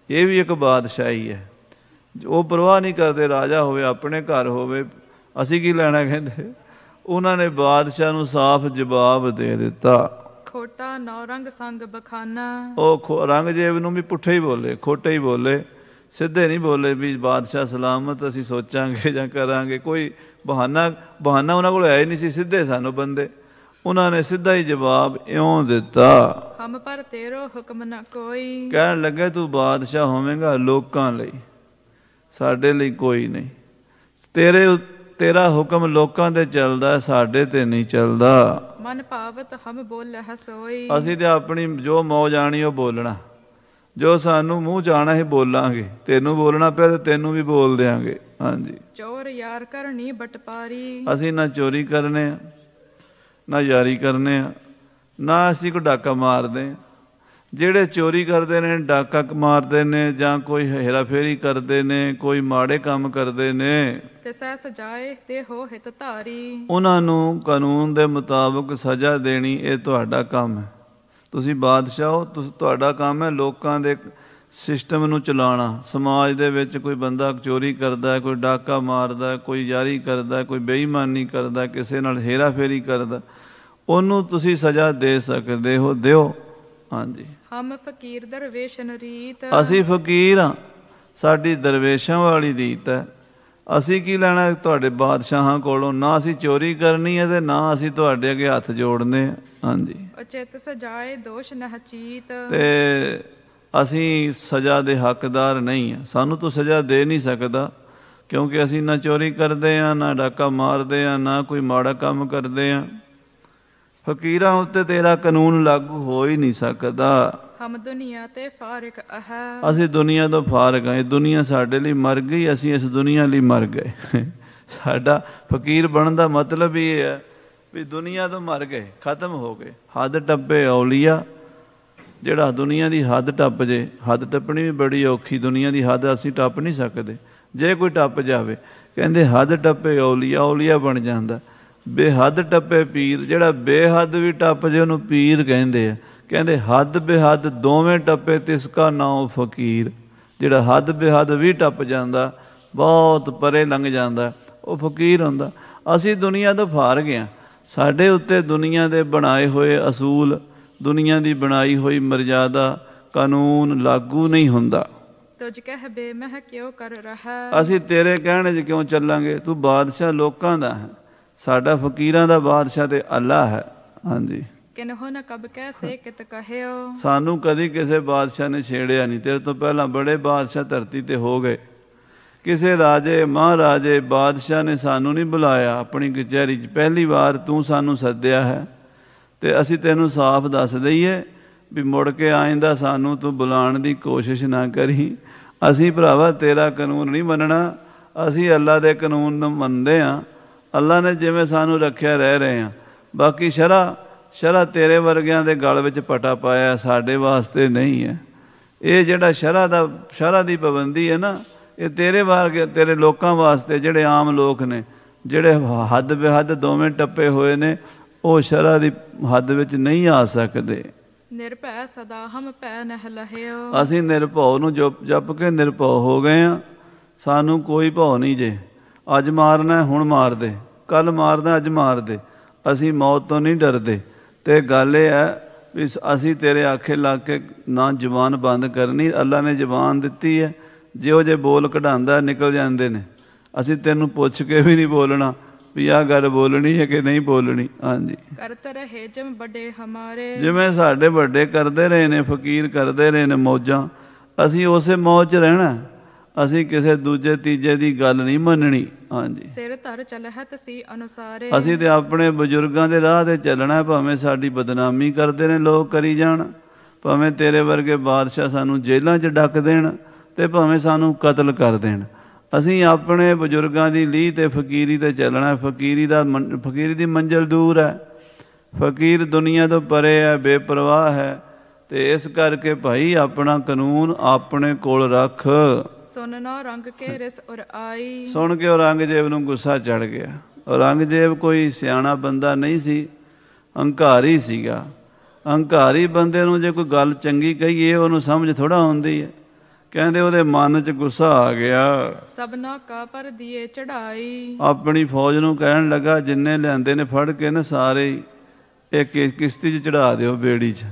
ਇਹ ਵੀ ਇੱਕ ਬਾਦਸ਼ਾਹੀ ਹੈ ਉਹ ਪਰਵਾਹ ਨਹੀਂ ਕਰਦੇ ਰਾਜਾ ਹੋਵੇ ਆਪਣੇ ਘਰ ਹੋਵੇ ਅਸੀਂ ਕੀ ਲੈਣਾ ਕਹਿੰਦੇ ਉਹਨਾਂ ਨੇ ਬਾਦਸ਼ਾਹ ਨੂੰ ਸਾਫ਼ ਜਵਾਬ ਦੇ ਦਿੱਤਾ ਖੋਟਾ ਨੌ ਰੰਗ ਸੰਗ ਬਖਾਨਾ ਉਹ ਖੋ ਰੰਗਜੇਬ ਨੂੰ ਵੀ ਪੁੱਠੇ ਹੀ ਬੋਲੇ ਖੋਟੇ ਹੀ ਬੋਲੇ ਸਿੱਧੇ ਨਹੀਂ ਬੋਲੇ ਵੀ ਬਾਦਸ਼ਾਹ ਸਲਾਮਤ ਅਸੀਂ ਸੋਚਾਂਗੇ ਜਾਂ ਕਰਾਂਗੇ ਕੋਈ ਬਹਾਨਾ ਬਹਾਨਾ ਉਹਨਾਂ ਕੋਲ ਹੈ ਹੀ ਨਹੀਂ ਸੀ ਸਿੱਧੇ ਸਾਨੂੰ ਬੰਦੇ ਉਹਨਾਂ ਨੇ ਸਿੱਧਾ ਹੀ ਜਵਾਬ ਇਉਂ ਦਿੱਤਾ ਹਮ ਪਰ ਤੇਰੋ ਹੁਕਮ ਨਾ ਕੋਈ ਕਹਿਣ ਲੱਗੇ ਤੂੰ ਬਾਦਸ਼ਾਹ ਹੋਵੇਂਗਾ ਲੋਕਾਂ ਲਈ ਸਾਡੇ ਲਈ ਕੋਈ ਨਹੀਂ ਤੇਰੇ ਤੇਰਾ ਹੁਕਮ ਲੋਕਾਂ ਦੇ ਚੱਲਦਾ ਸਾਡੇ ਤੇ ਨਹੀਂ ਚੱਲਦਾ ਮਨ ਭਾਵਤ ਹਮ ਬੋਲ ਹਸੋਈ ਅਸੀਂ ਤੇ ਆਪਣੀ ਜੋ ਮੌਜ ਆਣੀ ਉਹ ਬੋਲਣਾ ਜੋ ਸਾਨੂੰ ਮੂੰਹ ਜਾਣਾ ਹੀ ਬੋਲਾਂਗੇ ਤੈਨੂੰ ਬੋਲਣਾ ਪਿਆ ਤੇ ਤੈਨੂੰ ਵੀ ਬੋਲ ਦੇਾਂਗੇ ਹਾਂਜੀ ਚੋਰ ਯਾਰ ਕਰਨੀ ਬਟਪਾਰੀ ਅਸੀਂ ਨਾ ਚੋਰੀ ਕਰਨੇ ਆ ਨਾ ਯਾਰੀ ਕਰਨੇ ਆ ਨਾ ਅਸੀਂ ਕੋ ਡਾਕਾ ਮਾਰਦੇ ਆ ਜਿਹੜੇ ਚੋਰੀ ਕਰਦੇ ਨੇ ਡਾਕਾ ਮਾਰਦੇ ਨੇ ਜਾਂ ਕੋਈ ਹੇਰਾਫੇਰੀ ਕਰਦੇ ਨੇ ਕੋਈ ਮਾੜੇ ਕੰਮ ਕਰਦੇ ਨੇ ਤੇ ਸਹਿ ਸਜਾਏ ਤੇ ਹੋ ਹਿਤਧਾਰੀ ਉਹਨਾਂ ਨੂੰ ਕਾਨੂੰਨ ਦੇ ਮੁਤਾਬਕ ਸਜ਼ਾ ਦੇਣੀ ਇਹ ਤੁਹਾਡਾ ਕੰਮ ਹੈ ਤੁਸੀਂ ਬਾਦਸ਼ਾਹ ਹੋ ਤੁਹਾਡਾ ਕੰਮ ਹੈ ਲੋਕਾਂ ਦੇ ਸਿਸਟਮ ਨੂੰ ਚਲਾਉਣਾ ਸਮਾਜ ਦੇ ਵਿੱਚ ਕੋਈ ਬੰਦਾ ਚੋਰੀ ਕਰਦਾ ਹੈ ਕੋਈ ਡਾਕਾ ਮਾਰਦਾ ਹੈ ਕੋਈ ਯਾਰੀ ਕਰਦਾ ਹੈ ਕੋਈ ਬੇਈਮਾਨੀ ਕਰਦਾ ਕਿਸੇ ਨਾਲ ਹੇਰਾਫੇਰੀ ਕਰਦਾ ਉਹਨੂੰ ਤੁਸੀਂ ਸਜ਼ਾ ਦੇ ਸਕਦੇ ਹੋ ਦਿਓ ਹਾਂਜੀ ਹਮ ਫਕੀਰ ਦਰਵੇਸ਼ਨ ਰੀਤ ਅਸੀਂ ਫਕੀਰ ਹਾਂ ਸਾਡੀ ਦਰਵੇਸ਼ਾਂ ਵਾਲੀ ਰੀਤ ਹੈ ਅਸੀਂ ਕੀ ਲੈਣਾ ਤੁਹਾਡੇ ਬਾਦਸ਼ਾਹਾਂ ਕੋਲੋਂ ਨਾ ਅਸੀਂ ਚੋਰੀ ਕਰਨੀ ਹੈ ਤੇ ਨਾ ਅਸੀਂ ਤੁਹਾਡੇ ਅੱਗੇ ਹੱਥ ਜੋੜਨੇ ਹਾਂਜੀ ਅਚੇਤ ਸਜਾਏ ਦੋਸ਼ ਨਹਚੀਤ ਤੇ ਅਸੀਂ ਸਜ਼ਾ ਦੇ ਹੱਕਦਾਰ ਨਹੀਂ ਹਾਂ ਸਾਨੂੰ ਤੋਂ ਸਜ਼ਾ ਦੇ ਨਹੀਂ ਸਕਦਾ ਕਿਉਂਕਿ ਅਸੀਂ ਨਾ ਚੋਰੀ ਕਰਦੇ ਆ ਨਾ ਡਾਕਾ ਮਾਰਦੇ ਆ ਨਾ ਕੋਈ ਮਾੜਾ ਕੰਮ ਕਰਦੇ ਆ ਫਕੀਰਾਂ ਉੱਤੇ ਤੇਰਾ ਕਾਨੂੰਨ ਲਾਗੂ ਹੋ ਹੀ ਨਹੀਂ ਸਕਦਾ ਹਮ ਦੁਨੀਆ ਤੇ ਫਾਰਕ ਅਹ ਅਸੀਂ ਦੁਨੀਆ ਤੋਂ ਫਾਰਕ ਆਂ ਇਹ ਦੁਨੀਆ ਸਾਡੇ ਲਈ ਮਰ ਗਈ ਅਸੀਂ ਇਸ ਦੁਨੀਆ ਲਈ ਮਰ ਗਏ ਸਾਡਾ ਫਕੀਰ ਬਣਨ ਦਾ ਮਤਲਬ ਇਹ ਹੈ ਵੀ ਦੁਨੀਆ ਤੋਂ ਮਰ ਗਏ ਖਤਮ ਹੋ ਗਏ ਹੱਦ ਟੱਪੇ ਔਲੀਆ ਜਿਹੜਾ ਦੁਨੀਆ ਦੀ ਹੱਦ ਟੱਪ ਜੇ ਹੱਦ ਟੱਪਣੀ ਵੀ ਬੜੀ ਔਖੀ ਦੁਨੀਆ ਦੀ ਹੱਦ ਅਸੀਂ ਟੱਪ ਨਹੀਂ ਸਕਦੇ ਜੇ ਕੋਈ ਟੱਪ ਜਾਵੇ ਕਹਿੰਦੇ ਹੱਦ ਟੱਪੇ ਔਲੀਆ ਔਲੀਆ ਬਣ ਜਾਂਦਾ ਬੇਹੱਦ ਟੱਪੇ ਪੀਰ ਜਿਹੜਾ ਬੇਹੱਦ ਵੀ ਟੱਪ ਜੇ ਉਹਨੂੰ ਪੀਰ ਕਹਿੰਦੇ ਆ ਕਹਿੰਦੇ ਹੱਦ ਬੇਹੱਦ ਦੋਵੇਂ ਟੱਪੇ ਤਿਸ ਕਾ ਨਾਮ ਫਕੀਰ ਜਿਹੜਾ ਹੱਦ ਬੇਹੱਦ ਵੀ ਟੱਪ ਜਾਂਦਾ ਬਹੁਤ ਪਰੇ ਲੰਘ ਜਾਂਦਾ ਉਹ ਫਕੀਰ ਹੁੰਦਾ ਅਸੀਂ ਦੁਨੀਆ ਤੋਂ ਫਾਰ ਗਏ ਸਾਡੇ ਉੱਤੇ ਦੁਨੀਆ ਦੇ ਬਣਾਏ ਹੋਏ ਅਸੂਲ ਦੁਨੀਆ ਦੀ ਬਣਾਈ ਹੋਈ ਮਰਜ਼ਾਦਾ ਕਾਨੂੰਨ ਲਾਗੂ ਨਹੀਂ ਹੁੰਦਾ ਤੁਝ ਕਹਿ ਬੇ ਮਹਿ ਕਿਉ ਕਰ ਰਹਾ ਅਸੀਂ ਤੇਰੇ ਕਹਿਣੇ 'ਚ ਕਿਉਂ ਚੱਲਾਂਗੇ ਤੂੰ ਬਾਦਸ਼ਾਹ ਲੋਕਾਂ ਦਾ ਹੈ ਸਾਡਾ ਫਕੀਰਾਂ ਦਾ ਬਾਦਸ਼ਾਹ ਤੇ ਅੱਲਾ ਹੈ ਹਾਂਜੀ ਹੋ ਨ ਕਬ ਕੈਸੇ ਕਿਤ ਕਹਿਓ ਸਾਨੂੰ ਕਦੀ ਕਿਸੇ ਬਾਦਸ਼ਾਹ ਨੇ ਛੇੜਿਆ ਨਹੀਂ ਤੇਰੇ ਤੋਂ ਪਹਿਲਾਂ ਬੜੇ ਬਾਦਸ਼ਾਹ ਧਰਤੀ ਤੇ ਹੋ ਗਏ ਕਿਸੇ ਰਾਜੇ ਮਹਾਰਾਜੇ ਬਾਦਸ਼ਾਹ ਨੇ ਸਾਨੂੰ ਨਹੀਂ ਬੁਲਾਇਆ ਆਪਣੀ ਕਚਹਿਰੀ 'ਚ ਪਹਿਲੀ ਵਾਰ ਤੂੰ ਸਾਨੂੰ ਸੱਦਿਆ ਹੈ ਤੇ ਅਸੀਂ ਤੈਨੂੰ ਸਾਫ਼ ਦੱਸ ਦਈਏ ਵੀ ਮੁੜ ਕੇ ਆਇਂਦਾ ਸਾਨੂੰ ਤੂੰ ਬੁਲਾਉਣ ਦੀ ਕੋਸ਼ਿਸ਼ ਨਾ ਕਰੀ ਅਸੀਂ ਭਰਾਵਾ ਤੇਰਾ ਕਾਨੂੰਨ ਨਹੀਂ ਮੰਨਣਾ ਅਸੀਂ ਅੱਲਾ ਦੇ ਕਾਨੂੰਨ ਨੂੰ ਮੰਨਦੇ ਆਂ ਅੱਲਾ ਨੇ ਜਿਵੇਂ ਸਾਨੂੰ ਰੱਖਿਆ ਰਹਿ ਰਹੇ ਆ ਬਾਕੀ ਸ਼ਰਾ ਸ਼ਰਾ ਤੇਰੇ ਵਰਗਿਆਂ ਦੇ ਗਲ ਵਿੱਚ ਪਟਾ ਪਾਇਆ ਸਾਡੇ ਵਾਸਤੇ ਨਹੀਂ ਹੈ ਇਹ ਜਿਹੜਾ ਸ਼ਰਾ ਦਾ ਸ਼ਰਾ ਦੀ ਪਾਬੰਦੀ ਹੈ ਨਾ ਇਹ ਤੇਰੇ ਵਰਗੇ ਤੇਰੇ ਲੋਕਾਂ ਵਾਸਤੇ ਜਿਹੜੇ ਆਮ ਲੋਕ ਨੇ ਜਿਹੜੇ ਹੱਦ ਬਿਹੱਦ ਦੋਵੇਂ ਟੱਪੇ ਹੋਏ ਨੇ ਉਹ ਸ਼ਰਾ ਦੀ ਹੱਦ ਵਿੱਚ ਨਹੀਂ ਆ ਸਕਦੇ ਨਿਰਭੈ ਸਦਾ ਹਮ ਪੈ ਨਹਿ ਲਹਿਓ ਅਸੀਂ ਨਿਰਭਉ ਨੂੰ ਜਪ ਕੇ ਨਿਰਭਉ ਹੋ ਗਏ ਆ ਸਾਨੂੰ ਕੋਈ ਭਉ ਨਹੀਂ ਜੇ ਅੱਜ ਮਾਰਨਾ ਹੁਣ ਮਾਰ ਦੇ ਕੱਲ ਮਾਰਦਾ ਅੱਜ ਮਾਰ ਦੇ ਅਸੀਂ ਮੌਤ ਤੋਂ ਨਹੀਂ ਡਰਦੇ ਤੇ ਗੱਲ ਇਹ ਹੈ ਵੀ ਅਸੀਂ ਤੇਰੇ ਆਖੇ ਲਾ ਕੇ ਨਾ ਜ਼ੁਬਾਨ ਬੰਦ ਕਰਨੀ ਅੱਲਾ ਨੇ ਜ਼ੁਬਾਨ ਦਿੱਤੀ ਹੈ ਜਿਉ ਜੇ ਬੋਲ ਕਢਾਂਦਾ ਨਿਕਲ ਜਾਂਦੇ ਨੇ ਅਸੀਂ ਤੈਨੂੰ ਪੁੱਛ ਕੇ ਵੀ ਨਹੀਂ ਬੋਲਣਾ ਵੀ ਆ ਗੱਲ ਬੋਲਣੀ ਹੈ ਕਿ ਨਹੀਂ ਬੋਲਣੀ ਹਾਂਜੀ ਕਰਤ ਰਹੇ ਜਿਵੇਂ ਵੱਡੇ ਹਮਾਰੇ ਜਿਵੇਂ ਸਾਡੇ ਵੱਡੇ ਕਰਦੇ ਰਹੇ ਨੇ ਫਕੀਰ ਕਰਦੇ ਰਹੇ ਨੇ ਮੌਜਾਂ ਅਸੀਂ ਉਸੇ ਮੌਜ 'ਚ ਰਹਿਣਾ ਅਸੀਂ ਕਿਸੇ ਦੂਜੇ ਤੀਜੇ ਦੀ ਗੱਲ ਨਹੀਂ ਮੰਨਣੀ ਹਾਂਜੀ ਸਿਰ ਧਰ ਚੱਲਹਿ ਤਸੀ ਅਨੁਸਾਰੇ ਅਸੀਂ ਤੇ ਆਪਣੇ ਬਜ਼ੁਰਗਾਂ ਦੇ ਰਾਹ ਤੇ ਚੱਲਣਾ ਭਾਵੇਂ ਸਾਡੀ ਬਦਨਾਮੀ ਕਰਦੇ ਨੇ ਲੋਕ ਕਰੀ ਜਾਣ ਭਾਵੇਂ ਤੇਰੇ ਵਰਗੇ ਬਾਦਸ਼ਾਹ ਸਾਨੂੰ ਜੇਲ੍ਹਾਂ 'ਚ ਡੱਕ ਦੇਣ ਤੇ ਭਾਵੇਂ ਸਾਨੂੰ ਕਤਲ ਕਰ ਦੇਣ ਅਸੀਂ ਆਪਣੇ ਬਜ਼ੁਰਗਾਂ ਦੀ ਲੀਹ ਤੇ ਫਕੀਰੀ ਤੇ ਚੱਲਣਾ ਫਕੀਰੀ ਦਾ ਫਕੀਰੀ ਦੀ ਮੰਜ਼ਲ ਦੂਰ ਹੈ ਫਕੀਰ ਦੁਨੀਆ ਤੋਂ ਪਰੇ ਹੈ ਬੇਪਰਵਾਹ ਹੈ ਤੇ ਇਸ ਕਰਕੇ ਭਾਈ ਆਪਣਾ ਕਾਨੂੰਨ ਆਪਣੇ ਕੋਲ ਰੱਖ ਸੁਨਨੋ ਰੰਗ ਕੇ ਰਿਸ ਔਰ ਆਈ ਸੁਣ ਕੇ ਔਰੰਗਜ਼ੇਬ ਨੂੰ ਗੁੱਸਾ ਚੜ ਗਿਆ ਔਰੰਗਜ਼ੇਬ ਕੋਈ ਸਿਆਣਾ ਬੰਦਾ ਨਹੀਂ ਸੀ ਹੰਕਾਰੀ ਸੀਗਾ ਹੰਕਾਰੀ ਬੰਦੇ ਨੂੰ ਜੇ ਕੋਈ ਗੱਲ ਚੰਗੀ ਕਹੀਏ ਉਹਨੂੰ ਸਮਝ ਥੋੜਾ ਆਉਂਦੀ ਹੈ ਕਹਿੰਦੇ ਉਹਦੇ ਮਨ 'ਚ ਗੁੱਸਾ ਆ ਗਿਆ ਸਭਨਾ ਕਾ ਪਰ ਦੀਏ ਚੜਾਈ ਆਪਣੀ ਫੌਜ ਨੂੰ ਕਹਿਣ ਲੱਗਾ ਜਿੰਨੇ ਲੈਂਦੇ ਨੇ ਫੜ ਕੇ ਨਾ ਸਾਰੇ ਇੱਕ ਕਿਸ਼ਤੀ 'ਚ ਚੜਾ ਦਿਓ ਬੇੜੀ 'ਚ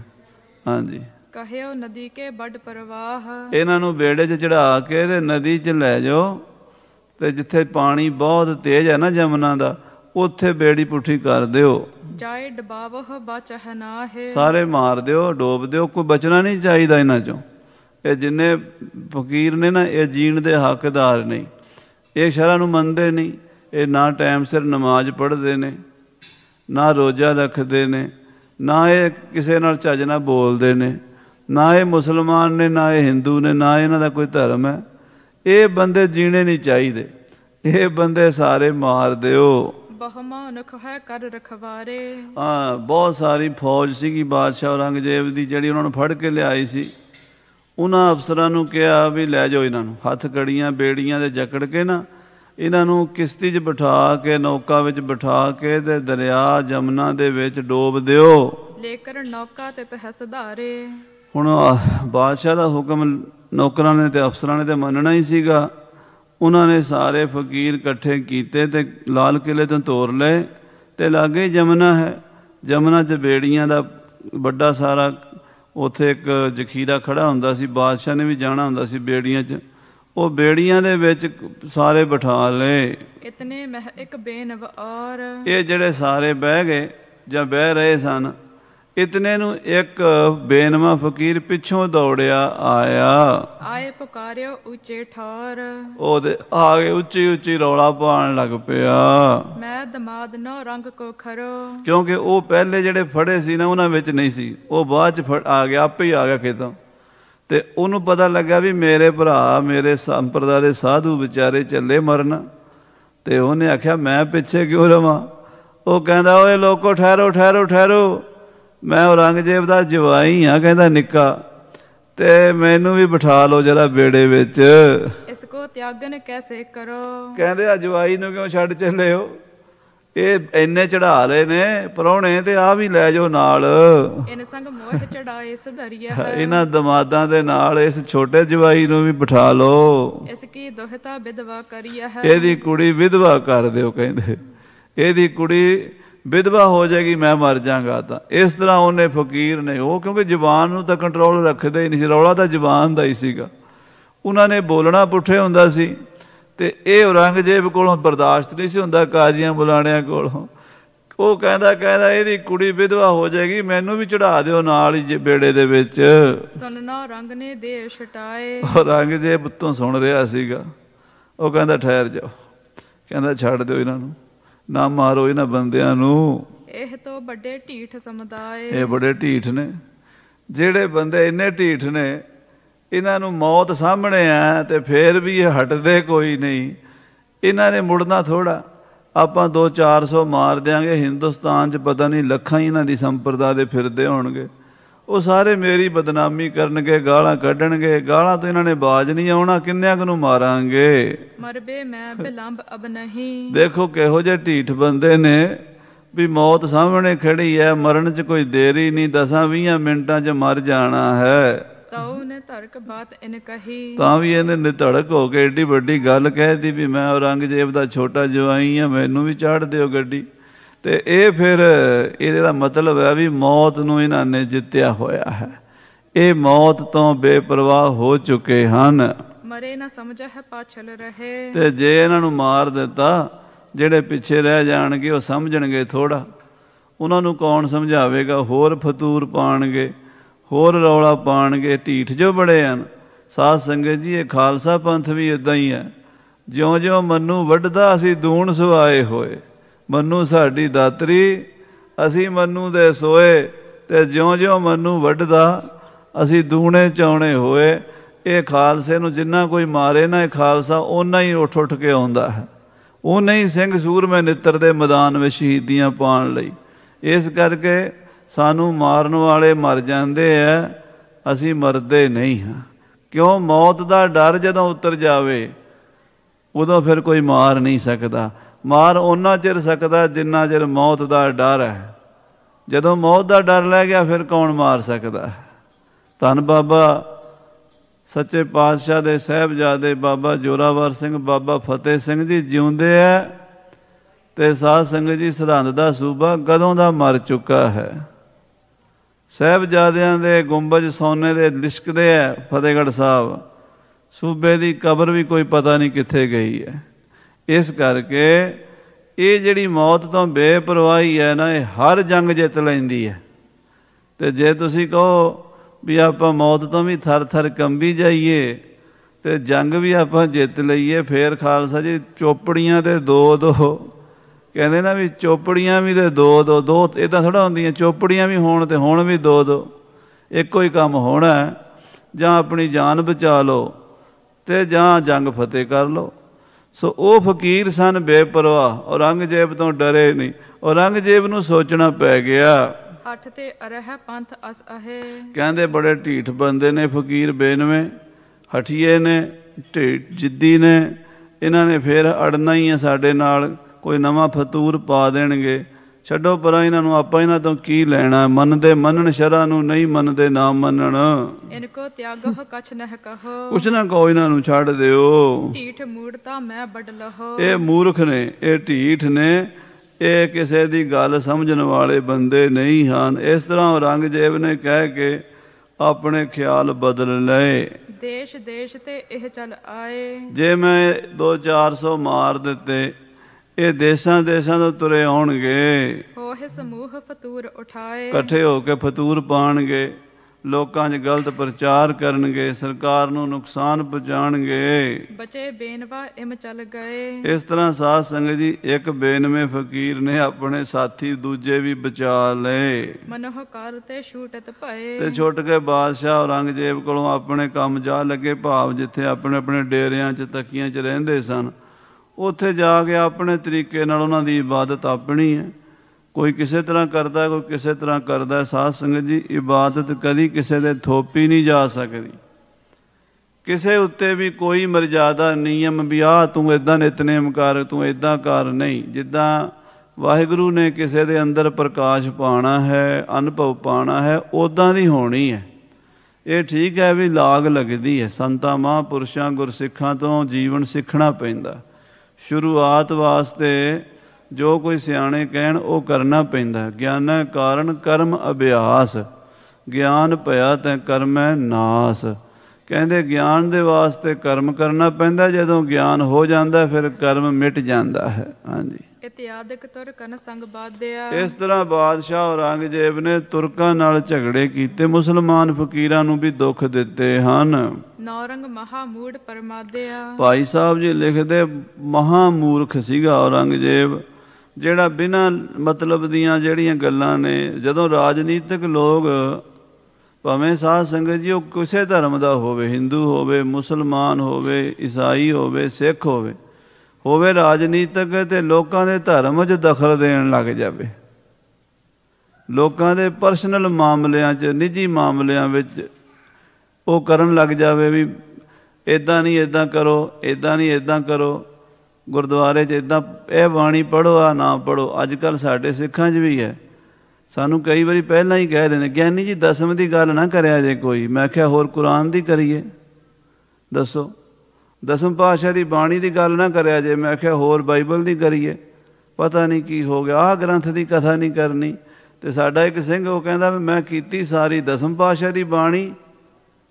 ਹਾਂਜੀ ਕਹਿਓ ਨਦੀ ਕੇ ਵੱਡ ਪ੍ਰਵਾਹ ਇਹਨਾਂ ਨੂੰ ਬੇੜੇ 'ਚ ਚੜਾ ਕੇ ਤੇ ਨਦੀ 'ਚ ਲੈ ਜਾਓ ਤੇ ਜਿੱਥੇ ਪਾਣੀ ਬਹੁਤ ਤੇਜ਼ ਹੈ ਨਾ ਜਮਨਾ ਦਾ ਉੱਥੇ ਬੇੜੀ ਪੁੱਠੀ ਕਰ ਦਿਓ ਜਾਏ ਡਬਾਵਹ ਬਚਹਨਾ ਹੈ ਸਾਰੇ ਮਾਰ ਦਿਓ ਡੋਬ ਦਿਓ ਕੋਈ ਬਚਣਾ ਨਹੀਂ ਚਾਹੀਦਾ ਇਹਨਾਂ 'ਚੋਂ ਇਹ ਜਿੰਨੇ ਫਕੀਰ ਨੇ ਨਾ ਇਹ ਜੀਣ ਦੇ ਹੱਕਦਾਰ ਨਹੀਂ ਇਹ ਸ਼ਰਾਂ ਨੂੰ ਮੰਨਦੇ ਨਹੀਂ ਇਹ ਨਾ ਟਾਈਮ ਸਿਰ ਨਮਾਜ਼ ਪੜ੍ਹਦੇ ਨੇ ਨਾ ਰੋਜ਼ਾ ਰੱਖਦੇ ਨੇ ਨਾ ਇਹ ਕਿਸੇ ਨਾਲ ਚੱਜ ਨਾਲ ਬੋਲਦੇ ਨੇ ਨਾ ਇਹ ਮੁਸਲਮਾਨ ਨੇ ਨਾ ਇਹ ਹਿੰਦੂ ਨੇ ਨਾ ਇਹਨਾਂ ਦਾ ਕੋਈ ਧਰਮ ਹੈ ਇਹ ਬੰਦੇ ਜੀਣੇ ਨਹੀਂ ਚਾਹੀਦੇ ਇਹ ਬੰਦੇ ਸਾਰੇ ਮਾਰ ਦਿਓ ਬਹਮਾਨਕ ਹੈ ਕਰ ਰਖਵਾਰੇ ਹਾਂ ਬਹੁਤ ਸਾਰੀ ਫੌਜ ਸੀਗੀ ਬਾਦਸ਼ਾਹ ਔਰੰਗਜ਼ੇਬ ਦੀ ਜਿਹੜੀ ਉਹਨਾਂ ਨੂੰ ਫੜ ਕੇ ਲਿਆਈ ਸੀ ਉਹਨਾਂ ਅਫਸਰਾਂ ਨੂੰ ਕਿਹਾ ਵੀ ਲੈ ਜਾਓ ਇਹਨਾਂ ਨੂੰ ਹੱਥ ਕੜੀਆਂ ਬੇੜੀਆਂ ਦੇ ਜਕੜ ਕੇ ਨਾ ਇਹਨਾਂ ਨੂੰ ਕਿਸ਼ਤੀ 'ਚ ਬਿਠਾ ਕੇ ਨੌਕਾ ਵਿੱਚ ਬਿਠਾ ਕੇ ਤੇ ਦਰਿਆ ਜਮਨਾ ਦੇ ਵਿੱਚ ਡੋਬ ਦਿਓ ਲੇਕਰ ਨੌਕਾ ਤੇ ਤਹਸਦਾਰੇ ਹੁਣ ਬਾਦਸ਼ਾਹ ਦਾ ਹੁਕਮ ਨੌਕਰਾਂ ਨੇ ਤੇ ਅਫਸਰਾਂ ਨੇ ਤੇ ਮੰਨਣਾ ਹੀ ਸੀਗਾ ਉਹਨਾਂ ਨੇ ਸਾਰੇ ਫਕੀਰ ਇਕੱਠੇ ਕੀਤੇ ਤੇ ਲਾਲ ਕਿਲੇ ਤੋਂ ਤੋਰ ਲਏ ਤੇ ਲਾਗੇ ਜਮਨਾ ਹੈ ਜਮਨਾ 'ਚ ਬੇੜੀਆਂ ਦਾ ਵੱਡਾ ਸਾਰਾ ਉਥੇ ਇੱਕ ਜ਼ਖੀਰਾ ਖੜਾ ਹੁੰਦਾ ਸੀ ਬਾਦਸ਼ਾਹ ਨੇ ਵੀ ਜਾਣਾ ਹੁੰਦਾ ਸੀ ਬੇੜੀਆਂ 'ਚ ਉਹ ਬੇੜੀਆਂ ਦੇ ਵਿੱਚ ਸਾਰੇ ਬਿਠਾ ਲਏ ਇਤਨੇ ਇੱਕ ਬੇਨਵ ਔਰ ਇਹ ਜਿਹੜੇ ਸਾਰੇ ਬਹਿ ਗਏ ਜਾਂ ਬਹਿ ਰਹੇ ਸਨ ਇਤਨੇ ਨੂੰ ਇੱਕ ਬੇਨਵਾ ਫਕੀਰ ਪਿੱਛੋਂ ਦੌੜਿਆ ਆਇਆ ਆਏ ਪੁਕਾਰਿਓ ਉੱਚੇ ਠਾਰ ਉਹਦੇ ਆ ਗਏ ਉੱਚੀ ਉੱਚੀ ਰੌਲਾ ਪਾਉਣ ਲੱਗ ਪਿਆ ਮੈਂ ਦਮਾਦ ਨੋ ਰੰਗ ਕੋ ਖਰੋ ਕਿਉਂਕਿ ਉਹ ਪਹਿਲੇ ਜਿਹੜੇ ਫੜੇ ਸੀ ਨਾ ਉਹਨਾਂ ਵਿੱਚ ਨਹੀਂ ਸੀ ਉਹ ਬਾਅਦ ਚ ਆ ਗਿਆ ਆਪੇ ਹੀ ਆ ਗਿਆ ਖੇਤੋਂ ਤੇ ਉਹਨੂੰ ਪਤਾ ਲੱਗਾ ਵੀ ਮੇਰੇ ਭਰਾ ਮੇਰੇ ਸੰਪਰਦਾ ਦੇ ਸਾਧੂ ਵਿਚਾਰੇ ਚੱਲੇ ਮਰਨ ਤੇ ਉਹਨੇ ਆਖਿਆ ਮੈਂ ਪਿੱਛੇ ਕਿਉਂ ਰਵਾਂ ਉਹ ਕਹਿੰਦਾ ਓਏ ਲੋਕੋ ਠਹਿਰੋ ਠਹਿਰੋ ਠਹਿਰੋ ਮੈਂ ਔਰੰਗਜ਼ੇਬ ਦਾ ਜਵਾਈ ਆ ਕਹਿੰਦਾ ਨਿੱਕਾ ਤੇ ਮੈਨੂੰ ਵੀ ਬਿਠਾ ਲਓ ਜਰਾ ਬੇੜੇ ਵਿੱਚ ਇਸ ਕੋ ਤਿਆਗਨ ਕੈਸੇ ਕਰੋ ਕਹਿੰਦੇ ਜਵਾਈ ਨੂੰ ਕਿਉਂ ਛੱਡ ਚੱਲੇ ਹੋ ਇਹ ਐਨੇ ਚੜਾ ਲਏ ਨੇ ਪਰੋਣੇ ਤੇ ਆ ਵੀ ਲੈ ਜਾਓ ਨਾਲ ਇਨ ਸੰਗ ਮੋਹ ਚੜਾਏ ਇਸ ਦਰਿਆ ਇਹਨਾਂ ਦਮਾਦਾਂ ਦੇ ਨਾਲ ਇਸ ਛੋਟੇ ਜਵਾਈ ਨੂੰ ਵੀ ਬਿਠਾ ਲਓ ਇਸ ਕੀ ਦੋਹਤਾ ਵਿਧਵਾ ਕਰੀਆ ਹੈ ਇਹਦੀ ਕੁੜੀ ਵਿਧਵਾ ਕਰ ਦਿਓ ਕਹਿੰਦੇ ਇਹਦੀ ਕੁੜੀ ਵਿਧਵਾ ਹੋ ਜਾਏਗੀ ਮੈਂ ਮਰ ਜਾਗਾ ਤਾਂ ਇਸ ਤਰ੍ਹਾਂ ਉਹਨੇ ਫਕੀਰ ਨੇ ਉਹ ਕਿਉਂਕਿ ਜ਼ਬਾਨ ਨੂੰ ਤਾਂ ਕੰਟਰੋਲ ਰੱਖਦੇ ਹੀ ਨਹੀਂ ਸੀ ਰੌਲਾ ਤਾਂ ਜ਼ਬਾਨ ਦਾ ਹੀ ਸੀਗਾ ਉਹਨਾਂ ਨੇ ਬੋਲਣਾ ਪੁੱਠੇ ਹੁੰਦਾ ਸੀ ਤੇ ਇਹ ਔਰੰਗਜ਼ੇਬ ਕੋਲੋਂ ਬਰਦਾਸ਼ਤ ਨਹੀਂ ਸੀ ਹੁੰਦਾ ਕਾਜ਼ੀਆਂ ਬੁਲਾਣਿਆਂ ਕੋਲੋਂ ਉਹ ਕਹਿੰਦਾ ਕਹਿੰਦਾ ਇਹਦੀ ਕੁੜੀ ਵਿਧਵਾ ਹੋ ਜਾਏਗੀ ਮੈਨੂੰ ਵੀ ਚੜਾ ਦਿਓ ਨਾਲ ਹੀ ਜੇ ਬੇੜੇ ਦੇ ਵਿੱਚ ਸੁਣਨਾ ਰੰਗ ਨੇ ਦੇ ਛਟਾਏ ਔਰੰਗਜ਼ੇਬ ਤੋਂ ਸੁਣ ਰਿਹਾ ਸੀਗਾ ਉਹ ਕਹਿੰਦਾ ਠਹਿਰ ਜਾਓ ਕਹਿੰਦਾ ਛੱਡ ਦਿਓ ਇਹਨਾਂ ਨੂੰ ਨਾ ਮਾਰੋ ਇਹਨਾਂ ਬੰਦਿਆਂ ਨੂੰ ਇਹ ਤੋਂ ਵੱਡੇ ਢੀਠ ਸਮਦਾਏ ਇਹ ਬੜੇ ਢੀਠ ਨੇ ਜਿਹੜੇ ਬੰਦੇ ਇੰਨੇ ਢੀਠ ਨੇ ਇਹਨਾਂ ਨੂੰ ਮੌਤ ਸਾਹਮਣੇ ਆ ਤੇ ਫੇਰ ਵੀ ਇਹ ਹਟਦੇ ਕੋਈ ਨਹੀਂ ਇਹਨਾਂ ਨੇ ਮੁੜਨਾ ਥੋੜਾ ਆਪਾਂ 2-400 ਮਾਰ ਦੇਾਂਗੇ ਹਿੰਦੁਸਤਾਨ 'ਚ ਪਤਾ ਨਹੀਂ ਲੱਖਾਂ ਹੀ ਇਹਨਾਂ ਦੀ ਸੰਪਰਦਾ ਦੇ ਫਿਰਦੇ ਹੋਣਗੇ ਉਹ ਸਾਰੇ ਮੇਰੀ ਬਦਨਾਮੀ ਕਰਨਗੇ ਗਾਲਾਂ ਕੱਢਣਗੇ ਗਾਲਾਂ ਤਾਂ ਇਹਨਾਂ ਨੇ ਬਾਜ ਨਹੀਂ ਆਉਣਾ ਕਿੰਨਿਆਂ ਨੂੰ ਮਾਰਾਂਗੇ ਮਰਬੇ ਮੈਂ ਬਿਲੰਬ ਅਬ ਨਹੀਂ ਦੇਖੋ ਕਿਹੋ ਜਿਹੇ ਢੀਠ ਬੰਦੇ ਨੇ ਵੀ ਮੌਤ ਸਾਹਮਣੇ ਖੜੀ ਐ ਮਰਨ 'ਚ ਕੋਈ ਦੇਰੀ ਨਹੀਂ ਦਸਾਂ 20 ਮਿੰਟਾਂ 'ਚ ਮਰ ਜਾਣਾ ਹੈ ਬਾਤ ਇਹਨੇ ਕਹੀ ਤਾਂ ਵੀ ਇਹਨੇ ਨਿਧੜਕ ਹੋ ਕੇ ਏਡੀ ਵੱਡੀ ਗੱਲ ਕਹਿਦੀ ਵੀ ਮੈਂ ਔਰੰਗਜ਼ੇਬ ਦਾ ਛੋਟਾ ਜਵਾਈ ਆ ਮੈਨੂੰ ਵੀ ਚਾੜ ਦਿਓ ਗੱਡੀ ਤੇ ਇਹ ਫਿਰ ਇਹਦੇ ਦਾ ਮਤਲਬ ਹੈ ਵੀ ਮੌਤ ਨੂੰ ਇਹਨਾਂ ਨੇ ਜਿੱਤਿਆ ਹੋਇਆ ਹੈ ਇਹ ਮੌਤ ਤੋਂ ਬੇਪਰਵਾਹ ਹੋ ਚੁੱਕੇ ਹਨ ਮਰੇ ਨਾ ਸਮਝਾ ਹੈ ਪਾਛਲ ਰਹੇ ਤੇ ਜੇ ਇਹਨਾਂ ਨੂੰ ਮਾਰ ਦਿੱਤਾ ਜਿਹੜੇ ਪਿੱਛੇ ਰਹਿ ਜਾਣਗੇ ਉਹ ਸਮਝਣਗੇ ਥੋੜਾ ਉਹਨਾਂ ਨੂੰ ਕੌਣ ਸਮਝਾਵੇਗਾ ਹੋਰ ਫਤੂਰ ਪਾਣਗੇ ਹੋਰ ਰੌਲਾ ਪਾਣਗੇ ਢੀਠ ਜੋ ਬੜੇ ਹਨ ਸਾਧ ਸੰਗਤ ਜੀ ਇਹ ਖਾਲਸਾ ਪੰਥ ਵੀ ਇਦਾਂ ਹੀ ਹੈ ਜਿਉਂ-ਜਿਉਂ ਮੰਨੂ ਵੱਢਦਾ ਅਸੀਂ ਦੂਣ ਸਵਾਏ ਹੋਏ ਮੰਨੂ ਸਾਡੀ ਦਾਤਰੀ ਅਸੀਂ ਮੰਨੂ ਦੇ ਸੋਏ ਤੇ ਜਿਉਂ-ਜਿਉਂ ਮੰਨੂ ਵੱਢਦਾ ਅਸੀਂ ਦੂਣੇ ਚਾਉਣੇ ਹੋਏ ਇਹ ਖਾਲਸੇ ਨੂੰ ਜਿੰਨਾ ਕੋਈ ਮਾਰੇ ਨਾ ਇਹ ਖਾਲਸਾ ਉਹਨਾਂ ਹੀ ਉੱਠ ਉੱਠ ਕੇ ਆਉਂਦਾ ਹੈ ਉਹ ਨਹੀਂ ਸਿੰਘ ਸੂਰਮੇ ਨਿੱਤਰ ਦੇ ਮੈਦਾਨ ਵਿੱਚ ਸ਼ਹੀਦੀਆਂ ਪਾਣ ਲਈ ਇਸ ਕਰਕੇ ਸਾਨੂੰ ਮਾਰਨ ਵਾਲੇ ਮਰ ਜਾਂਦੇ ਐ ਅਸੀਂ ਮਰਦੇ ਨਹੀਂ ਹਾਂ ਕਿਉਂ ਮੌਤ ਦਾ ਡਰ ਜਦੋਂ ਉਤਰ ਜਾਵੇ ਉਦੋਂ ਫਿਰ ਕੋਈ ਮਾਰ ਨਹੀਂ ਸਕਦਾ ਮਾਰ ਉਹਨਾਂ ਚਿਰ ਸਕਦਾ ਜਿੰਨਾ ਚਿਰ ਮੌਤ ਦਾ ਡਰ ਹੈ ਜਦੋਂ ਮੌਤ ਦਾ ਡਰ ਲੈ ਗਿਆ ਫਿਰ ਕੌਣ ਮਾਰ ਸਕਦਾ ਧੰਨ ਬਾਬਾ ਸੱਚੇ ਪਾਤਸ਼ਾਹ ਦੇ ਸਹਿਬਜ਼ਾਦੇ ਬਾਬਾ ਜੋਰਾਵਰ ਸਿੰਘ ਬਾਬਾ ਫਤਿਹ ਸਿੰਘ ਜੀ ਜਿਉਂਦੇ ਐ ਤੇ ਸਾਧ ਸੰਗਤ ਜੀ ਸਰਹੰਦ ਦਾ ਸੂਬਾ ਕਦੋਂ ਦਾ ਮਰ ਚੁੱਕਾ ਹੈ ਸਹਿਬਜ਼ਾਦਿਆਂ ਦੇ ਗੁੰਬਜ ਸੋਨੇ ਦੇ ਲਿਸ਼ਕਦੇ ਆ ਫਤੇਗੜ ਸਾਹਿਬ ਸੂਬੇ ਦੀ ਕਬਰ ਵੀ ਕੋਈ ਪਤਾ ਨਹੀਂ ਕਿੱਥੇ ਗਈ ਹੈ ਇਸ ਕਰਕੇ ਇਹ ਜਿਹੜੀ ਮੌਤ ਤੋਂ ਬੇਪਰਵਾਹੀ ਹੈ ਨਾ ਇਹ ਹਰ ਜੰਗ ਜਿੱਤ ਲੈਂਦੀ ਹੈ ਤੇ ਜੇ ਤੁਸੀਂ ਕਹੋ ਵੀ ਆਪਾਂ ਮੌਤ ਤੋਂ ਵੀ ਥਰ-ਥਰ ਕੰਬੀ ਜਾਈਏ ਤੇ ਜੰਗ ਵੀ ਆਪਾਂ ਜਿੱਤ ਲਈਏ ਫੇਰ ਖਾਲਸਾ ਜੀ ਚੋਪੜੀਆਂ ਤੇ ਦੋ ਦੋ ਕਹਿੰਦੇ ਨਾ ਵੀ ਚੋਪੜੀਆਂ ਵੀ ਤੇ ਦੋ ਦੋ ਦੋ ਇਦਾਂ ਥੋੜਾ ਹੁੰਦੀਆਂ ਚੋਪੜੀਆਂ ਵੀ ਹੋਣ ਤੇ ਹੁਣ ਵੀ ਦੋ ਦੋ ਇੱਕੋ ਹੀ ਕੰਮ ਹੋਣਾ ਜਾਂ ਆਪਣੀ ਜਾਨ ਬਚਾ ਲਓ ਤੇ ਜਾਂ ਜੰਗ ਫਤਿਹ ਕਰ ਲਓ ਸੋ ਉਹ ਫਕੀਰ ਸਨ ਬੇਪਰਵਾਹ ਔਰੰਗਜ਼ੇਬ ਤੋਂ ਡਰੇ ਨਹੀਂ ਔਰੰਗਜ਼ੇਬ ਨੂੰ ਸੋਚਣਾ ਪੈ ਗਿਆ ਹੱਠ ਤੇ ਅਰਹ ਪੰਥ ਅਸ ਅਹੇ ਕਹਿੰਦੇ ਬੜੇ ਢੀਠ ਬੰਦੇ ਨੇ ਫਕੀਰ ਬੇਨਵੇਂ ਹਠੀਏ ਨੇ ਢੀਠ ਜਿੱਦੀ ਨੇ ਇਹਨਾਂ ਨੇ ਫੇਰ ਅੜਨਾ ਹੀ ਆ ਸਾਡੇ ਨਾਲ ਕੋਈ ਨਵਾਂ ਫਤੂਰ ਪਾ ਦੇਣਗੇ ਛੱਡੋ ਪਰਾਂ ਇਹਨਾਂ ਨੂੰ ਆਪਾਂ ਇਹਨਾਂ ਤੋਂ ਕੀ ਲੈਣਾ ਮੰਨਦੇ ਮੰਨਣ ਸ਼ਰਾਂ ਨੂੰ ਨਹੀਂ ਮੰਨਦੇ ਨਾ ਮੰਨਣ ਇਨਕੋ ਤਿਆਗਹ ਕਛ ਨਹਿ ਕਹੋ ਕੁਛ ਨਾ ਕਹੋ ਇਹਨਾਂ ਨੂੰ ਛੱਡ ਦਿਓ ਢੀਠ ਮੂੜਤਾ ਮੈਂ ਬੜ ਇਹ ਮੂਰਖ ਨੇ ਇਹ ਢੀਠ ਨੇ ਇਹ ਕਿਸੇ ਦੀ ਗੱਲ ਸਮਝਣ ਵਾਲੇ ਬੰਦੇ ਨਹੀਂ ਹਨ ਇਸ ਤਰ੍ਹਾਂ ਔਰੰਗਜ਼ੇਬ ਨੇ ਕਹਿ ਕੇ ਆਪਣੇ ਖਿਆਲ ਬਦਲ ਲਏ ਦੇਸ਼ ਦੇਸ਼ ਤੇ ਇਹ ਚੱਲ ਆਏ ਜੇ ਮੈਂ 2-400 ਮਾਰ ਦਿੱਤੇ ਇਹ ਦੇਸਾਂ ਦੇਸਾਂ ਤੋਂ ਤੁਰੇ ਆਉਣਗੇ ਉਹ ਸਮੂਹ ਫਤੂਰ ਉਠਾਏ ਇਕੱਠੇ ਹੋ ਕੇ ਫਤੂਰ ਪਾਣਗੇ ਲੋਕਾਂ 'ਚ ਗਲਤ ਪ੍ਰਚਾਰ ਕਰਨਗੇ ਸਰਕਾਰ ਨੂੰ ਨੁਕਸਾਨ ਪਹੁੰਚਾਣਗੇ ਬਚੇ ਬੇਨਵਾ ਇਮ ਚੱਲ ਗਏ ਇਸ ਤਰ੍ਹਾਂ ਸਾਧ ਸੰਗਤ ਜੀ ਇੱਕ ਬੇਨਵੇਂ ਫਕੀਰ ਨੇ ਆਪਣੇ ਸਾਥੀ ਦੂਜੇ ਵੀ ਬਚਾ ਲਏ ਮਨੋਹ ਕਰ ਤੇ ਛੂਟਤ ਭਏ ਤੇ ਛੁੱਟ ਕੇ ਬਾਦਸ਼ਾਹ ਔਰੰਗਜ਼ੇਬ ਕੋਲੋਂ ਆਪਣੇ ਕੰਮ ਜਾ ਲੱਗੇ ਭਾਵ ਜਿੱਥੇ ਆਪਣੇ ਆਪਣੇ ਡੇਰਿਆਂ 'ਚ ਤੱਕੀਆਂ 'ਚ ਰਹਿੰਦੇ ਸਨ ਉੱਥੇ ਜਾ ਕੇ ਆਪਣੇ ਤਰੀਕੇ ਨਾਲ ਉਹਨਾਂ ਦੀ ਇਬਾਦਤ ਆਪਣੀ ਹੈ ਕੋਈ ਕਿਸੇ ਤਰ੍ਹਾਂ ਕਰਦਾ ਕੋਈ ਕਿਸੇ ਤਰ੍ਹਾਂ ਕਰਦਾ ਸਾਧ ਸੰਗਤ ਜੀ ਇਬਾਦਤ ਕਦੀ ਕਿਸੇ ਦੇ ਥੋਪੀ ਨਹੀਂ ਜਾ ਸਕਦੀ ਕਿਸੇ ਉੱਤੇ ਵੀ ਕੋਈ ਮਰਜ਼ਾਦਾ ਨਿਯਮ ਵੀ ਆ ਤੂੰ ਇਦਾਂ ਨਿਤਨੇਮ ਕਰ ਤੂੰ ਇਦਾਂ ਕਰ ਨਹੀਂ ਜਿੱਦਾਂ ਵਾਹਿਗੁਰੂ ਨੇ ਕਿਸੇ ਦੇ ਅੰਦਰ ਪ੍ਰਕਾਸ਼ ਪਾਣਾ ਹੈ ਅਨੁਭਵ ਪਾਣਾ ਹੈ ਉਦਾਂ ਦੀ ਹੋਣੀ ਹੈ ਇਹ ਠੀਕ ਹੈ ਵੀ ਲਾਗ ਲੱਗਦੀ ਹੈ ਸੰਤਾਂ ਮਹਾਂਪੁਰਸ਼ਾਂ ਗੁਰਸਿੱਖਾਂ ਤੋਂ ਜੀਵਨ ਸਿੱਖਣਾ ਪੈਂਦਾ ਸ਼ੁਰੂਆਤ ਵਾਸਤੇ ਜੋ ਕੋਈ ਸਿਆਣੇ ਕਹਿਣ ਉਹ ਕਰਨਾ ਪੈਂਦਾ ਗਿਆਨੈ ਕਾਰਨ ਕਰਮ ਅਭਿਆਸ ਗਿਆਨ ਭਇਆ ਤੈ ਕਰਮੈ ਨਾਸ ਕਹਿੰਦੇ ਗਿਆਨ ਦੇ ਵਾਸਤੇ ਕਰਮ ਕਰਨਾ ਪੈਂਦਾ ਜਦੋਂ ਗਿਆਨ ਹੋ ਜਾਂਦਾ ਫਿਰ ਕਰਮ ਮਿਟ ਜਾਂਦਾ ਹੈ ਹਾਂਜੀ ਇਤਿਆਦਿਕ ਤੁਰਕਨ ਸੰਗ ਬਾਦਿਆ ਇਸ ਤਰ੍ਹਾਂ ਬਾਦਸ਼ਾਹ ਔਰੰਗਜ਼ੇਬ ਨੇ ਤੁਰਕਾਂ ਨਾਲ ਝਗੜੇ ਕੀਤੇ ਮੁਸਲਮਾਨ ਫਕੀਰਾਂ ਨੂੰ ਵੀ ਦੁੱਖ ਦਿੱਤੇ ਹਨ ਨੌਰੰਗ ਮਹਾਮੂੜ ਪਰਮਾਦਿਆ ਭਾਈ ਸਾਹਿਬ ਜੀ ਲਿਖਦੇ ਮਹਾਮੂਰਖ ਸੀਗਾ ਔਰੰਗਜ਼ੇਬ ਜਿਹੜਾ ਬਿਨਾਂ ਮਤਲਬ ਦੀਆਂ ਜਿਹੜੀਆਂ ਗੱਲਾਂ ਨੇ ਜਦੋਂ ਰਾਜਨੀਤਿਕ ਲੋਕ ਭਾਵੇਂ ਸਾਧ ਸੰਗਤ ਜੀ ਉਹ ਕਿਸੇ ਧਰਮ ਦਾ ਹੋਵੇ Hindu ਹੋਵੇ ਮੁਸਲਮਾਨ ਹੋਵੇ ਈਸਾਈ ਹੋਵੇ ਸਿੱਖ ਹੋਵੇ ਹੋਵੇ ਰਾਜਨੀਤਿਕ ਤੇ ਲੋਕਾਂ ਦੇ ਧਰਮ 'ਚ ਦਖਲ ਦੇਣ ਲੱਗ ਜਾਵੇ ਲੋਕਾਂ ਦੇ ਪਰਸਨਲ ਮਾਮਲਿਆਂ 'ਚ ਨਿੱਜੀ ਮਾਮਲਿਆਂ ਵਿੱਚ ਉਹ ਕਰਨ ਲੱਗ ਜਾਵੇ ਵੀ ਇਦਾਂ ਨਹੀਂ ਇਦਾਂ ਕਰੋ ਇਦਾਂ ਨਹੀਂ ਇਦਾਂ ਕਰੋ ਗੁਰਦੁਆਰੇ 'ਚ ਇਦਾਂ ਇਹ ਬਾਣੀ ਪੜੋ ਆ ਨਾ ਪੜੋ ਅੱਜ ਕੱਲ ਸਾਡੇ ਸਿੱਖਾਂ 'ਚ ਵੀ ਹੈ ਸਾਨੂੰ ਕਈ ਵਾਰੀ ਪਹਿਲਾਂ ਹੀ ਕਹਿ ਦਿੰਦੇ ਗਿਆਨੀ ਜੀ ਦਸਮ ਦੀ ਗੱਲ ਨਾ ਕਰਿਆ ਜੇ ਕੋਈ ਮੈਂ ਕਿਹਾ ਹੋਰ ਕੁਰਾਨ ਦੀ ਕਰੀਏ ਦੱਸੋ ਦਸਮ ਪਾਸ਼ਾ ਦੀ ਬਾਣੀ ਦੀ ਗੱਲ ਨਾ ਕਰਿਆ ਜੇ ਮੈਂ ਕਿਹਾ ਹੋਰ ਬਾਈਬਲ ਦੀ ਕਰੀਏ ਪਤਾ ਨਹੀਂ ਕੀ ਹੋ ਗਿਆ ਆਹ ਗ੍ਰੰਥ ਦੀ ਕਥਾ ਨਹੀਂ ਕਰਨੀ ਤੇ ਸਾਡਾ ਇੱਕ ਸਿੰਘ ਉਹ ਕਹਿੰਦਾ ਵੀ ਮੈਂ ਕੀਤੀ ਸਾਰੀ ਦਸਮ ਪਾਸ਼ਾ ਦੀ ਬਾਣੀ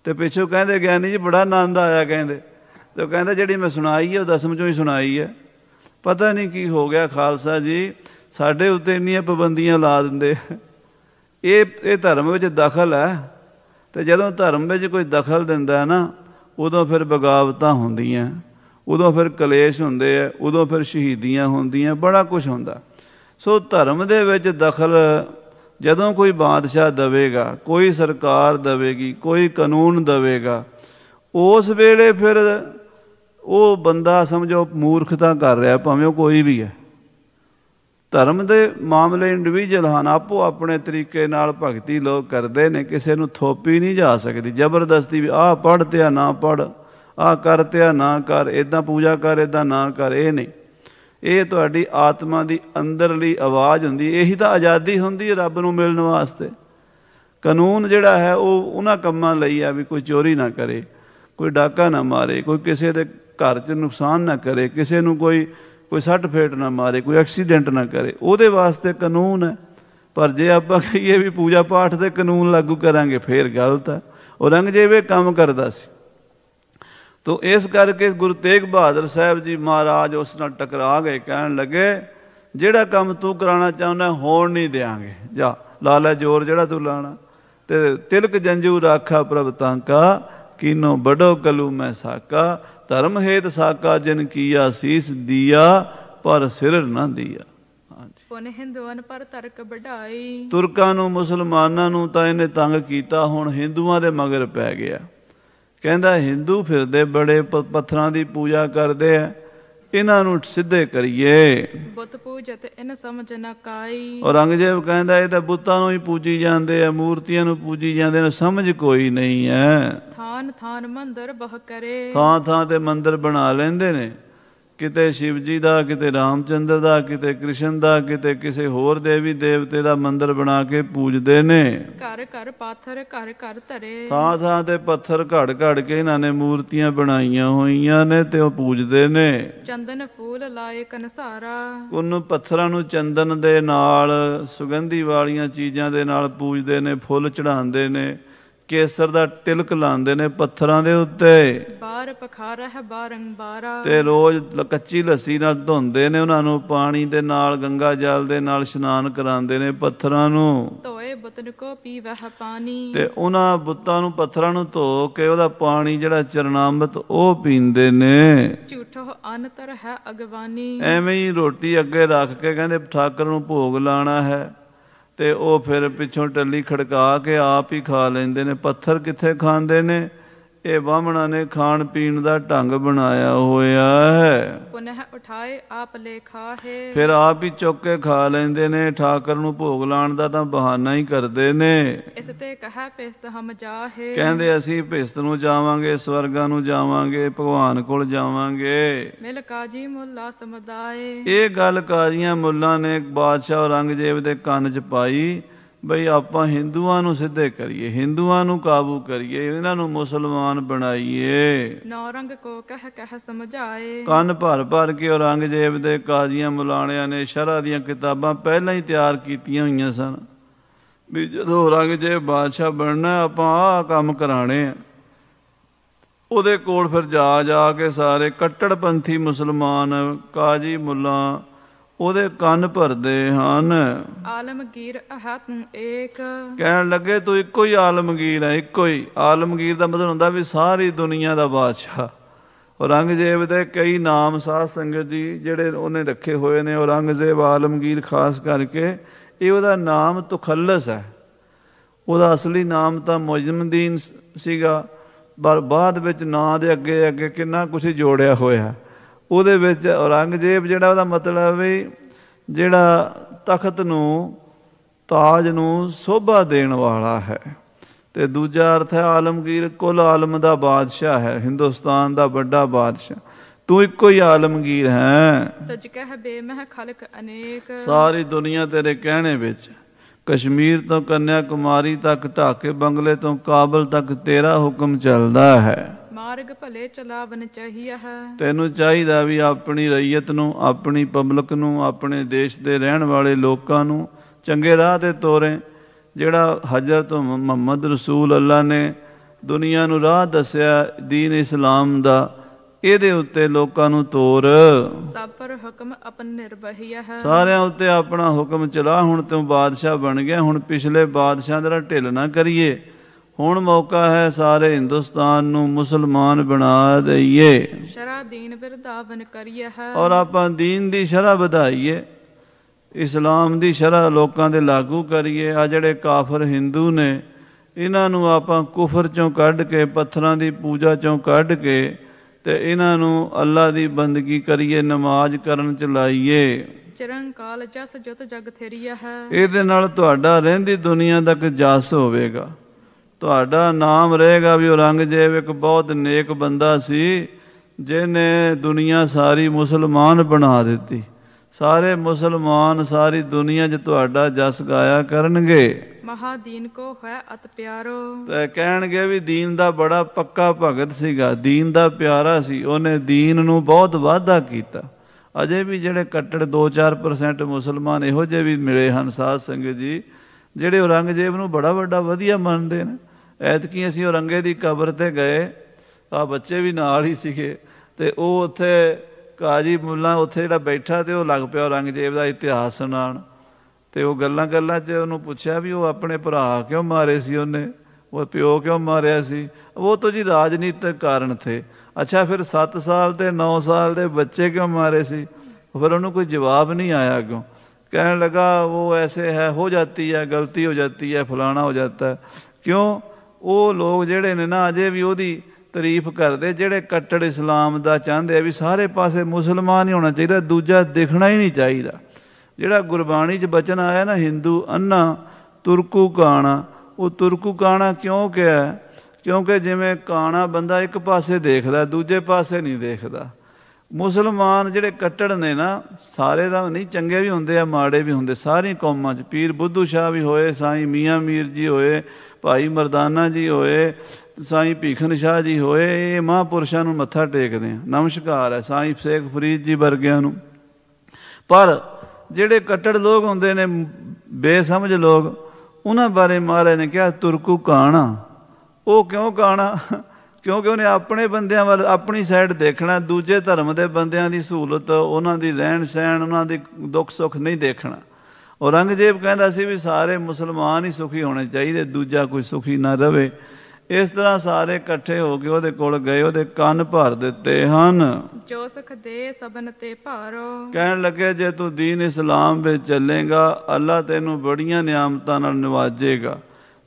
ਤੇ ਪਿੱਛੋਂ ਕਹਿੰਦੇ ਗਿਆਨੀ ਜੀ ਬੜਾ ਆਨੰਦ ਆਇਆ ਕਹਿੰਦੇ ਤੇ ਉਹ ਕਹਿੰਦਾ ਜਿਹੜੀ ਮੈਂ ਸੁਣਾਈ ਹੈ ਉਹ ਦਸਮ ਚੋਂ ਹੀ ਸੁਣਾਈ ਹੈ ਪਤਾ ਨਹੀਂ ਕੀ ਹੋ ਗਿਆ ਖਾਲਸਾ ਜੀ ਸਾਡੇ ਉੱਤੇ ਇੰਨੀਆਂ ਪਾਬੰਦੀਆਂ ਲਾ ਦਿੰਦੇ ਇਹ ਇਹ ਧਰਮ ਵਿੱਚ ਦਖਲ ਹੈ ਤੇ ਜਦੋਂ ਧਰਮ ਵਿੱਚ ਕੋਈ ਦਖਲ ਦਿੰਦਾ ਹੈ ਨਾ ਉਦੋਂ ਫਿਰ ਬਗਾਵਤਾਂ ਹੁੰਦੀਆਂ ਉਦੋਂ ਫਿਰ ਕਲੇਸ਼ ਹੁੰਦੇ ਆ ਉਦੋਂ ਫਿਰ ਸ਼ਹੀਦੀਆਂ ਹੁੰਦੀਆਂ ਬੜਾ ਕੁਝ ਹੁੰਦਾ ਸੋ ਧਰਮ ਦੇ ਵਿੱਚ ਦਖਲ ਜਦੋਂ ਕੋਈ ਬਾਦਸ਼ਾਹ ਦਵੇਗਾ ਕੋਈ ਸਰਕਾਰ ਦਵੇਗੀ ਕੋਈ ਕਾਨੂੰਨ ਦਵੇਗਾ ਉਸ ਵੇਲੇ ਫਿਰ ਉਹ ਬੰਦਾ ਸਮਝੋ ਮੂਰਖਤਾ ਕਰ ਰਿਹਾ ਭਾਵੇਂ ਕੋਈ ਵੀ ਹੈ ਧਰਮ ਦੇ ਮਾਮਲੇ ਇੰਡੀਵਿਜੂਅਲ ਹਨ ਆਪੋ ਆਪਣੇ ਤਰੀਕੇ ਨਾਲ ਭਗਤੀ ਲੋਕ ਕਰਦੇ ਨੇ ਕਿਸੇ ਨੂੰ ਥੋਪੀ ਨਹੀਂ ਜਾ ਸਕਦੀ ਜ਼ਬਰਦਸਤੀ ਵੀ ਆਹ ਪੜ ਤੇ ਆ ਨਾ ਪੜ ਆ ਕਰ ਤੇ ਆ ਨਾ ਕਰ ਇਦਾਂ ਪੂਜਾ ਕਰ ਇਦਾਂ ਨਾ ਕਰ ਇਹ ਨਹੀਂ ਇਹ ਤੁਹਾਡੀ ਆਤਮਾ ਦੀ ਅੰਦਰਲੀ ਆਵਾਜ਼ ਹੁੰਦੀ ਇਹੀ ਤਾਂ ਆਜ਼ਾਦੀ ਹੁੰਦੀ ਹੈ ਰੱਬ ਨੂੰ ਮਿਲਣ ਵਾਸਤੇ ਕਾਨੂੰਨ ਜਿਹੜਾ ਹੈ ਉਹ ਉਹਨਾਂ ਕੰਮਾਂ ਲਈ ਆ ਵੀ ਕੋਈ ਚੋਰੀ ਨਾ ਕਰੇ ਕੋਈ ਡਾਕਾ ਨਾ ਮਾਰੇ ਕੋਈ ਕਿਸੇ ਦੇ ਘਰ 'ਚ ਨੁਕਸਾਨ ਨਾ ਕਰੇ ਕਿਸੇ ਨੂੰ ਕੋਈ ਕੋਈ ਸੱਟ ਫੇਟ ਨਾ ਮਾਰੇ ਕੋਈ ਐਕਸੀਡੈਂਟ ਨਾ ਕਰੇ ਉਹਦੇ ਵਾਸਤੇ ਕਾਨੂੰਨ ਹੈ ਪਰ ਜੇ ਆਪਾਂ ਕਹੀਏ ਵੀ ਪੂਜਾ ਪਾਠ ਦੇ ਕਾਨੂੰਨ ਲਾਗੂ ਕਰਾਂਗੇ ਫੇਰ ਗਲਤ ਹੈ ਔਰੰਗਜ਼ੇਬ ਇਹ ਕੰਮ ਕਰਦਾ ਸੀ ਤੋ ਇਸ ਕਰਕੇ ਗੁਰੂ ਤੇਗ ਬਹਾਦਰ ਸਾਹਿਬ ਜੀ ਮਹਾਰਾਜ ਉਸ ਨਾਲ ਟਕਰਾ ਗਏ ਕਹਿਣ ਲੱਗੇ ਜਿਹੜਾ ਕੰਮ ਤੂੰ ਕਰਾਉਣਾ ਚਾਹੁੰਦਾ ਹੋਣ ਨਹੀਂ ਦੇਾਂਗੇ ਜਾ ਲਾਲਾ ਜੋਰ ਜਿਹੜਾ ਤੂੰ ਲਾਣਾ ਤੇ ਤਿਲਕ ਜੰਜੂ ਰਾਖਾ ਪ੍ਰਭ ਤਾਂ ਕਾ ਕਿਨੋ ਬੜੋ ਕਲੂ ਮੈਂ ਸਾਕਾ ਧਰਮ ਹੇਤ ਸਾਕਾ ਜਿਨ ਕੀਆ ਸੀਸ ਦੀਆ ਪਰ ਸਿਰ ਨਾ ਦੀਆ ਪੁਨ ਹਿੰਦੂਆਂ ਪਰ ਤਰਕ ਵਢਾਈ ਤੁਰਕਾਂ ਨੂੰ ਮੁਸਲਮਾਨਾਂ ਨੂੰ ਤਾਂ ਇਹਨੇ ਤੰਗ ਕੀਤਾ ਹੁਣ ਹਿੰਦੂਆਂ ਦੇ ਮਗਰ ਪੈ ਗਿਆ ਕਹਿੰਦਾ ਹਿੰਦੂ ਫਿਰਦੇ ਬੜੇ ਪੱਥਰਾਂ ਦੀ ਪੂਜਾ ਕਰਦੇ ਆ ਇਹਨਾਂ ਨੂੰ ਸਿੱਧੇ ਕਰੀਏ ਬੁੱਤ ਪੂਜਤ ਇਨ ਸਮਝ ਨਾ ਕਾਈ ਔਰੰਗਜ਼ੇਬ ਕਹਿੰਦਾ ਇਹ ਤਾਂ ਬੁੱਤਾਂ ਨੂੰ ਹੀ ਪੂਜੀ ਜਾਂਦੇ ਆ ਮੂਰਤੀਆਂ ਨੂੰ ਪੂਜੀ ਜਾਂਦੇ ਨੇ ਸਮਝ ਕੋਈ ਨਹੀਂ ਹੈ ਥਾਨ ਥਾਨ ਮੰਦਰ ਬਹ ਕਰੇ ਥਾਂ ਥਾਂ ਤੇ ਮੰਦਰ ਬਣਾ ਲੈਂਦੇ ਨੇ ਕਿਤੇ ਸ਼ਿਵ ਜੀ ਦਾ ਕਿਤੇ ਰਾਮਚੰਦਰ ਦਾ ਕਿਤੇ ਕ੍ਰਿਸ਼ਨ ਦਾ ਕਿਤੇ ਕਿਸੇ ਹੋਰ ਦੇਵੀ ਦੇਵਤੇ ਦਾ ਮੰਦਿਰ ਬਣਾ ਕੇ ਪੂਜਦੇ ਨੇ ਘਰ ਘਰ ਪਾਥਰ ਘਰ ਘਰ ਧਰੇ ਥਾਂ ਥਾਂ ਤੇ ਪੱਥਰ ਘੜ ਘੜ ਕੇ ਇਹਨਾਂ ਨੇ ਮੂਰਤੀਆਂ ਬਣਾਈਆਂ ਹੋਈਆਂ ਨੇ ਤੇ ਉਹ ਪੂਜਦੇ ਨੇ ਚੰਦਨ ਫੂਲ ਲਾਏ ਕਨਸਾਰਾ ਉਹਨੂੰ ਪੱਥਰਾਂ ਨੂੰ ਚੰਦਨ ਦੇ ਨਾਲ ਸੁਗੰਧੀ ਵਾਲੀਆਂ ਚੀਜ਼ਾਂ ਦੇ ਨਾਲ ਪੂਜਦੇ ਨੇ ਫੁੱਲ ਚੜਾਉਂਦੇ ਨੇ ਕੇਸਰ ਦਾ ਤਿਲਕ ਲਾਉਂਦੇ ਨੇ ਪੱਥਰਾਂ ਦੇ ਉੱਤੇ ਬਾਰ ਪਖਾਰਾ ਹੈ ਬਾਰੰਬਾਰਾ ਤੇ ਰੋਜ਼ ਕੱਚੀ ਲੱਸੀ ਨਾਲ ਧੋਂਦੇ ਨੇ ਉਹਨਾਂ ਨੂੰ ਪਾਣੀ ਦੇ ਨਾਲ ਗੰਗਾ ਜਲ ਦੇ ਨਾਲ ਇਸ਼ਨਾਨ ਕਰਾਉਂਦੇ ਨੇ ਪੱਥਰਾਂ ਨੂੰ ਧੋਏ ਬਤਨ ਕੋ ਵਹ ਪਾਣੀ ਤੇ ਉਹਨਾਂ ਬੁੱਤਾਂ ਨੂੰ ਪੱਥਰਾਂ ਨੂੰ ਧੋ ਕੇ ਉਹਦਾ ਪਾਣੀ ਜਿਹੜਾ ਚਰਨਾਮਤ ਉਹ ਪੀਂਦੇ ਨੇ ਝੂਠੋ ਅਨਤਰ ਹੈ ਅਗਵਾਨੀ ਐਵੇਂ ਹੀ ਰੋਟੀ ਅੱਗੇ ਰੱਖ ਕੇ ਕਹਿੰਦੇ ਠਾਕਰ ਨੂੰ ਭੋਗ ਲਾਣਾ ਹੈ ਤੇ ਉਹ ਫਿਰ ਪਿੱਛੋਂ ਟੱਲੀ ਖੜਕਾ ਕੇ ਆਪ ਹੀ ਖਾ ਲੈਂਦੇ ਨੇ ਪੱਥਰ ਕਿੱਥੇ ਖਾਂਦੇ ਨੇ ਇਹ ਬਾਹਮਣਾ ਨੇ ਖਾਣ ਪੀਣ ਦਾ ਢੰਗ ਬਣਾਇਆ ਹੋਇਆ ਹੈ ਪੁਨਹ ਉਠਾਏ ਆਪ ਲੇਖਾ ਹੈ ਫਿਰ ਆਪ ਹੀ ਚੁੱਕ ਕੇ ਖਾ ਲੈਂਦੇ ਨੇ ਠਾਕਰ ਨੂੰ ਭੋਗ ਲਾਣ ਦਾ ਤਾਂ ਬਹਾਨਾ ਹੀ ਕਰਦੇ ਨੇ ਇਸ ਤੇ ਕਹਾ ਪਿਸਤ ਹਮ ਜਾ ਹੈ ਕਹਿੰਦੇ ਅਸੀਂ ਪਿਸਤ ਨੂੰ ਜਾਵਾਂਗੇ ਸਵਰਗਾਂ ਨੂੰ ਜਾਵਾਂਗੇ ਭਗਵਾਨ ਕੋਲ ਜਾਵਾਂਗੇ ਮਿਲ ਕਾਜੀ ਮੁੱਲਾ ਸਮਦਾਏ ਇਹ ਗੱਲ ਕਾਜੀਆਂ ਮੁੱਲਾ ਨੇ ਬਾਦਸ਼ਾਹ ਔਰੰਗਜ਼ੇਬ ਦੇ ਕੰਨ 'ਚ ਪਾਈ ਬਈ ਆਪਾਂ ਹਿੰਦੂਆਂ ਨੂੰ ਸਿੱਧੇ ਕਰੀਏ ਹਿੰਦੂਆਂ ਨੂੰ ਕਾਬੂ ਕਰੀਏ ਇਹਨਾਂ ਨੂੰ ਮੁਸਲਮਾਨ ਬਣਾਈਏ ਨੌਰੰਗ ਕੋ ਕਹ ਕਹ ਸਮਝਾਏ ਕੰਨ ਭਰ ਭਰ ਕੇ ਔਰੰਗਜ਼ੇਬ ਦੇ ਕਾਜ਼ੀਆਂ ਮੁਲਾਣਿਆਂ ਨੇ ਸ਼ਰਾ ਦੀਆਂ ਕਿਤਾਬਾਂ ਪਹਿਲਾਂ ਹੀ ਤਿਆਰ ਕੀਤੀਆਂ ਹੋਈਆਂ ਸਨ ਵੀ ਜਦੋਂ ਔਰੰਗਜ਼ੇਬ ਬਾਦਸ਼ਾਹ ਬਣਨਾ ਆਪਾਂ ਆਹ ਕੰਮ ਕਰਾਣੇ ਆ ਉਹਦੇ ਕੋਲ ਫਿਰ ਜਾ ਜਾ ਕੇ ਸਾਰੇ ਕੱਟੜਪੰਥੀ ਮੁਸਲਮਾਨ ਕਾਜ਼ੀ ਮੁੱਲਾ ਉਹਦੇ ਕੰਨ ਭਰਦੇ ਹਨ ਆਲਮਗੀਰ ਅਹਤ ਏਕ ਕਹਿਣ ਲੱਗੇ ਤੂੰ ਇੱਕੋ ਹੀ ਆਲਮਗੀਰ ਹੈ ਇੱਕੋ ਹੀ ਆਲਮਗੀਰ ਦਾ ਮਤਲਬ ਹੁੰਦਾ ਵੀ ਸਾਰੀ ਦੁਨੀਆ ਦਾ ਬਾਦਸ਼ਾਹ ਔਰੰਗਜ਼ੇਬ ਦੇ ਕਈ ਨਾਮ ਸਾਧ ਸੰਗਤ ਜੀ ਜਿਹੜੇ ਉਹਨੇ ਰੱਖੇ ਹੋਏ ਨੇ ਔਰੰਗਜ਼ੇਬ ਆਲਮਗੀਰ ਖਾਸ ਕਰਕੇ ਇਹ ਉਹਦਾ ਨਾਮ ਤੁਖੱਲਸ ਹੈ ਉਹਦਾ ਅਸਲੀ ਨਾਮ ਤਾਂ ਮੁਜਮਦੀਨ ਸੀਗਾ ਪਰ ਬਾਅਦ ਵਿੱਚ ਨਾਂ ਦੇ ਅੱਗੇ ਅੱਗੇ ਕਿੰਨਾ ਕੁਝ ਜੋੜਿਆ ਹੋਇਆ ਉਹਦੇ ਵਿੱਚ ਔਰੰਗਜ਼ੇਬ ਜਿਹੜਾ ਉਹਦਾ ਮਤਲਬ ਵੀ ਜਿਹੜਾ ਤਖਤ ਨੂੰ ਤਾਜ ਨੂੰ ਸੋਭਾ ਦੇਣ ਵਾਲਾ ਹੈ ਤੇ ਦੂਜਾ ਅਰਥ ਹੈ ਆਲਮਗੀਰ ਕੁੱਲ ਆਲਮ ਦਾ ਬਾਦਸ਼ਾਹ ਹੈ ਹਿੰਦੁਸਤਾਨ ਦਾ ਵੱਡਾ ਬਾਦਸ਼ਾਹ ਤੂੰ ਇੱਕੋ ਹੀ ਆਲਮਗੀਰ ਹੈ ਕਹ ਬੇ ਬੇਮਹ ਖਲਕ ਅਨੇਕ ਸਾਰੀ ਦੁਨੀਆ ਤੇਰੇ ਕਹਿਣੇ ਵਿੱਚ ਕਸ਼ਮੀਰ ਤੋਂ ਕੰਨਿਆ ਕੁਮਾਰੀ ਤੱਕ ਢਾਕੇ ਬੰਗਲੇ ਤੋਂ ਕਾਬਲ ਤੱਕ ਤੇਰਾ ਹੁਕਮ ਚੱਲਦਾ ਹੈ ਮਾਰਗ ਭਲੇ ਚਲਾਵਨ ਚਾਹੀਆ ਹੈ ਤੈਨੂੰ ਚਾਹੀਦਾ ਵੀ ਆਪਣੀ ਰਈਅਤ ਨੂੰ ਆਪਣੀ ਪਬਲਿਕ ਨੂੰ ਆਪਣੇ ਦੇਸ਼ ਦੇ ਰਹਿਣ ਵਾਲੇ ਲੋਕਾਂ ਨੂੰ ਚੰਗੇ ਰਾਹ ਤੇ ਤੋਰੇ ਜਿਹੜਾ ਹਜ਼ਰਤ ਮੁਹੰਮਦ ਰਸੂਲ ਅੱਲਾ ਨੇ ਦੁਨੀਆ ਨੂੰ ਰਾਹ ਦੱਸਿਆ دین ਇਸਲਾਮ ਦਾ ਇਹਦੇ ਉੱਤੇ ਲੋਕਾਂ ਨੂੰ ਤੋਰ ਸਭ ਪਰ ਹੁਕਮ ਆਪਨ ਨਿਰਭਈਆ ਹੈ ਸਾਰਿਆਂ ਉੱਤੇ ਆਪਣਾ ਹੁਕਮ ਚਲਾ ਹੁਣ ਤੂੰ ਬਾਦਸ਼ਾਹ ਬਣ ਗਿਆ ਹੁਣ ਪਿਛਲੇ ਬਾਦਸ਼ਾਹ ਦਾ ਢਿੱਲ ਨਾ ਕਰੀਏ ਹੁਣ ਮੌਕਾ ਹੈ ਸਾਰੇ ਹਿੰਦੁਸਤਾਨ ਨੂੰ ਮੁਸਲਮਾਨ ਬਣਾ ਦਈਏ ਸ਼ਰਾ ਦੀਨ ਵਿਰਦਾਵਨ ਕਰੀਏ ਔਰ ਆਪਾਂ ਦੀਨ ਦੀ ਸ਼ਰਾ ਵਧਾਈਏ ਇਸਲਾਮ ਦੀ ਸ਼ਰਾ ਲੋਕਾਂ ਦੇ ਲਾਗੂ ਕਰੀਏ ਆ ਜਿਹੜੇ ਕਾਫਰ ਹਿੰਦੂ ਨੇ ਇਹਨਾਂ ਨੂੰ ਆਪਾਂ ਕੁਫਰ ਚੋਂ ਕੱਢ ਕੇ ਪੱਥਰਾਂ ਦੀ ਪੂਜਾ ਚੋਂ ਕੱਢ ਕੇ ਤੇ ਇਹਨਾਂ ਨੂੰ ਅੱਲਾ ਦੀ ਬੰਦਗੀ ਕਰੀਏ ਨਮਾਜ਼ ਕਰਨ ਚ ਲਾਈਏ ਚਰਨ ਕਾਲ ਜਸ ਜਤ ਜਗ ਥੇਰੀਆ ਹੈ ਇਹਦੇ ਨਾਲ ਤੁਹਾਡਾ ਰਹਿੰਦੀ ਦੁਨੀਆ ਤੱਕ ਜਸ ਹੋਵੇਗਾ ਤੁਹਾਡਾ ਨਾਮ ਰਹੇਗਾ ਵੀ ਔਰੰਗਜ਼ੇਬ ਇੱਕ ਬਹੁਤ ਨੇਕ ਬੰਦਾ ਸੀ ਜਿਹਨੇ ਦੁਨੀਆ ਸਾਰੀ ਮੁਸਲਮਾਨ ਬਣਾ ਦਿੱਤੀ ਸਾਰੇ ਮੁਸਲਮਾਨ ਸਾਰੀ ਦੁਨੀਆ 'ਚ ਤੁਹਾਡਾ ਜਸ ਗਾਇਆ ਕਰਨਗੇ ਮਹਾਦੀਨ ਕੋ ਹੈ ਅਤ ਪਿਆਰੋ ਤੇ ਕਹਿਣਗੇ ਵੀ ਦੀਨ ਦਾ ਬੜਾ ਪੱਕਾ ਭਗਤ ਸੀਗਾ ਦੀਨ ਦਾ ਪਿਆਰਾ ਸੀ ਉਹਨੇ ਦੀਨ ਨੂੰ ਬਹੁਤ ਵਾਅਦਾ ਕੀਤਾ ਅਜੇ ਵੀ ਜਿਹੜੇ ਕੱਟੜ 2-4% ਮੁਸਲਮਾਨ ਇਹੋ ਜਿਹੇ ਵੀ ਮਿਲੇ ਹਨ ਸਾਧ ਸੰਗਤ ਜੀ ਜਿਹੜੇ ਔਰੰਗਜ਼ੇਬ ਨੂੰ ਬੜਾ ਵੱਡਾ ਵਧੀਆ ਮੰਨਦੇ ਨੇ ਐਤਕੀ ਅਸੀਂ ਔਰੰਗੇ ਦੀ ਕਬਰ ਤੇ ਗਏ ਆ ਬੱਚੇ ਵੀ ਨਾਲ ਹੀ ਸੀਗੇ ਤੇ ਉਹ ਉੱਥੇ ਕਾਜੀ ਮੁੱਲਾ ਉੱਥੇ ਜਿਹੜਾ ਬੈਠਾ ਤੇ ਉਹ ਲੱਗ ਪਿਆ ਔਰੰਗਜ਼ੇਬ ਦਾ ਇਤਿਹਾਸ ਸੁਣਾਣ ਤੇ ਉਹ ਗੱਲਾਂ ਗੱਲਾਂ 'ਚ ਉਹਨੂੰ ਪੁੱਛਿਆ ਵੀ ਉਹ ਆਪਣੇ ਭਰਾ ਕਿਉਂ ਮਾਰੇ ਸੀ ਉਹਨੇ ਉਹ ਪਿਓ ਕਿਉਂ ਮਾਰਿਆ ਸੀ ਉਹ ਤਾਂ ਜੀ ਰਾਜਨੀਤਿਕ ਕਾਰਨ ਥੇ ਅੱਛਾ ਫਿਰ 7 ਸਾਲ ਤੇ 9 ਸਾਲ ਦੇ ਬੱਚੇ ਕਿਉਂ ਮਾਰੇ ਸੀ ਫਿਰ ਉਹਨੂੰ ਕੋਈ ਜਵਾਬ ਨਹੀਂ ਆਇਆ ਕਿਉਂ ਕਹਿਣ ਲੱਗਾ ਉਹ ਐਸੇ ਹੈ ਹੋ ਜਾਂਦੀ ਹੈ ਗਲਤੀ ਹੋ ਜਾਂਦੀ ਹੈ ਫਲਾਣਾ ਹੋ ਜਾਂਦਾ ਕਿਉਂ ਉਹ ਲੋਕ ਜਿਹੜੇ ਨੇ ਨਾ ਅਜੇ ਵੀ ਉਹਦੀ ਤਾਰੀਫ ਕਰਦੇ ਜਿਹੜੇ ਕੱਟੜ ਇਸਲਾਮ ਦਾ ਚਾਹੁੰਦੇ ਆ ਵੀ ਸਾਰੇ ਪਾਸੇ ਮੁਸਲਮਾਨ ਹੀ ਹੋਣਾ ਚਾਹੀਦਾ ਦੂਜਾ ਦੇਖਣਾ ਹੀ ਨਹੀਂ ਚਾਹੀਦਾ ਜਿਹੜਾ ਗੁਰਬਾਣੀ 'ਚ ਬਚਨ ਆਇਆ ਨਾ ਹਿੰਦੂ ਅੰਨਾ ਤੁਰਕੂ ਕਾਣਾ ਉਹ ਤੁਰਕੂ ਕਾਣਾ ਕਿਉਂ ਕਿਹਾ ਕਿਉਂਕਿ ਜਿਵੇਂ ਕਾਣਾ ਬੰਦਾ ਇੱਕ ਪਾਸੇ ਦੇਖਦਾ ਦੂਜੇ ਪਾਸੇ ਨਹੀਂ ਦੇਖਦਾ ਮੁਸਲਮਾਨ ਜਿਹੜੇ ਕੱਟੜ ਨੇ ਨਾ ਸਾਰੇ ਦਾ ਨਹੀਂ ਚੰਗੇ ਵੀ ਹੁੰਦੇ ਆ ਮਾੜੇ ਵੀ ਹੁੰਦੇ ਸਾਰੀ ਕੌਮਾਂ 'ਚ ਪੀਰ ਬੁੱਧੂ ਸ਼ਾਹ ਵੀ ਹੋਏ ਸਾਈਂ ਮੀਆਂ ਮੀਰ ਜੀ ਹੋਏ ਭਾਈ ਮਰਦਾਨਾ ਜੀ ਹੋਏ ਸਾਈਂ ਭੀਖਨ ਸ਼ਾਹ ਜੀ ਹੋਏ ਇਹ ਮਹਾਪੁਰਸ਼ਾਂ ਨੂੰ ਮੱਥਾ ਟੇਕਦੇ ਆ ਨਮਸਕਾਰ ਹੈ ਸਾਈਂ ਸ਼ੇਖ ਫਰੀਦ ਜੀ ਵਰਗਿਆਂ ਨੂੰ ਪਰ ਜਿਹੜੇ ਕੱਟੜ ਲੋਕ ਹੁੰਦੇ ਨੇ ਬੇਸਮਝ ਲੋਕ ਉਹਨਾਂ ਬਾਰੇ ਮਹਾਰਾਜ ਨੇ ਕਿਹਾ ਤੁਰਕੂ ਕਾਣਾ ਉਹ ਕਿਉਂ ਕਾਣਾ ਕਿਉਂਕਿ ਉਹਨੇ ਆਪਣੇ ਬੰਦਿਆਂ ਵੱਲ ਆਪਣੀ ਸਾਈਡ ਦੇਖਣਾ ਦੂਜੇ ਧਰਮ ਦੇ ਬੰਦਿਆਂ ਦੀ ਸਹੂਲਤ ਉਹਨਾਂ ਦੀ ਰਹਿਣ ਸਹਿਣ ਉਹਨਾਂ ਦੇ ਦੁੱਖ ਸੁੱਖ ਨਹੀਂ ਦੇਖਣਾ ਔਰੰਗਜ਼ੇਬ ਕਹਿੰਦਾ ਸੀ ਵੀ ਸਾਰੇ ਮੁਸਲਮਾਨ ਹੀ ਸੁਖੀ ਹੋਣੇ ਚਾਹੀਦੇ ਦੂਜਾ ਕੋਈ ਸੁਖੀ ਨਾ ਰਵੇ ਇਸ ਤਰ੍ਹਾਂ ਸਾਰੇ ਇਕੱਠੇ ਹੋ ਕੇ ਉਹਦੇ ਕੋਲ ਗਏ ਉਹਦੇ ਕੰਨ ਭਰ ਦਿੱਤੇ ਹਨ ਜੋ ਸੁਖ ਦੇ ਸਬਨ ਤੇ ਭਾਰੋ ਕਹਿਣ ਲੱਗੇ ਜੇ ਤੂੰ دین ਇਸਲਾਮ ਵਿੱਚ ਚੱਲੇਗਾ ਅੱਲਾ ਤੈਨੂੰ ਬੜੀਆਂ ਨਿਆਮਤਾਂ ਨਾਲ ਨਿਵਾਜੇਗਾ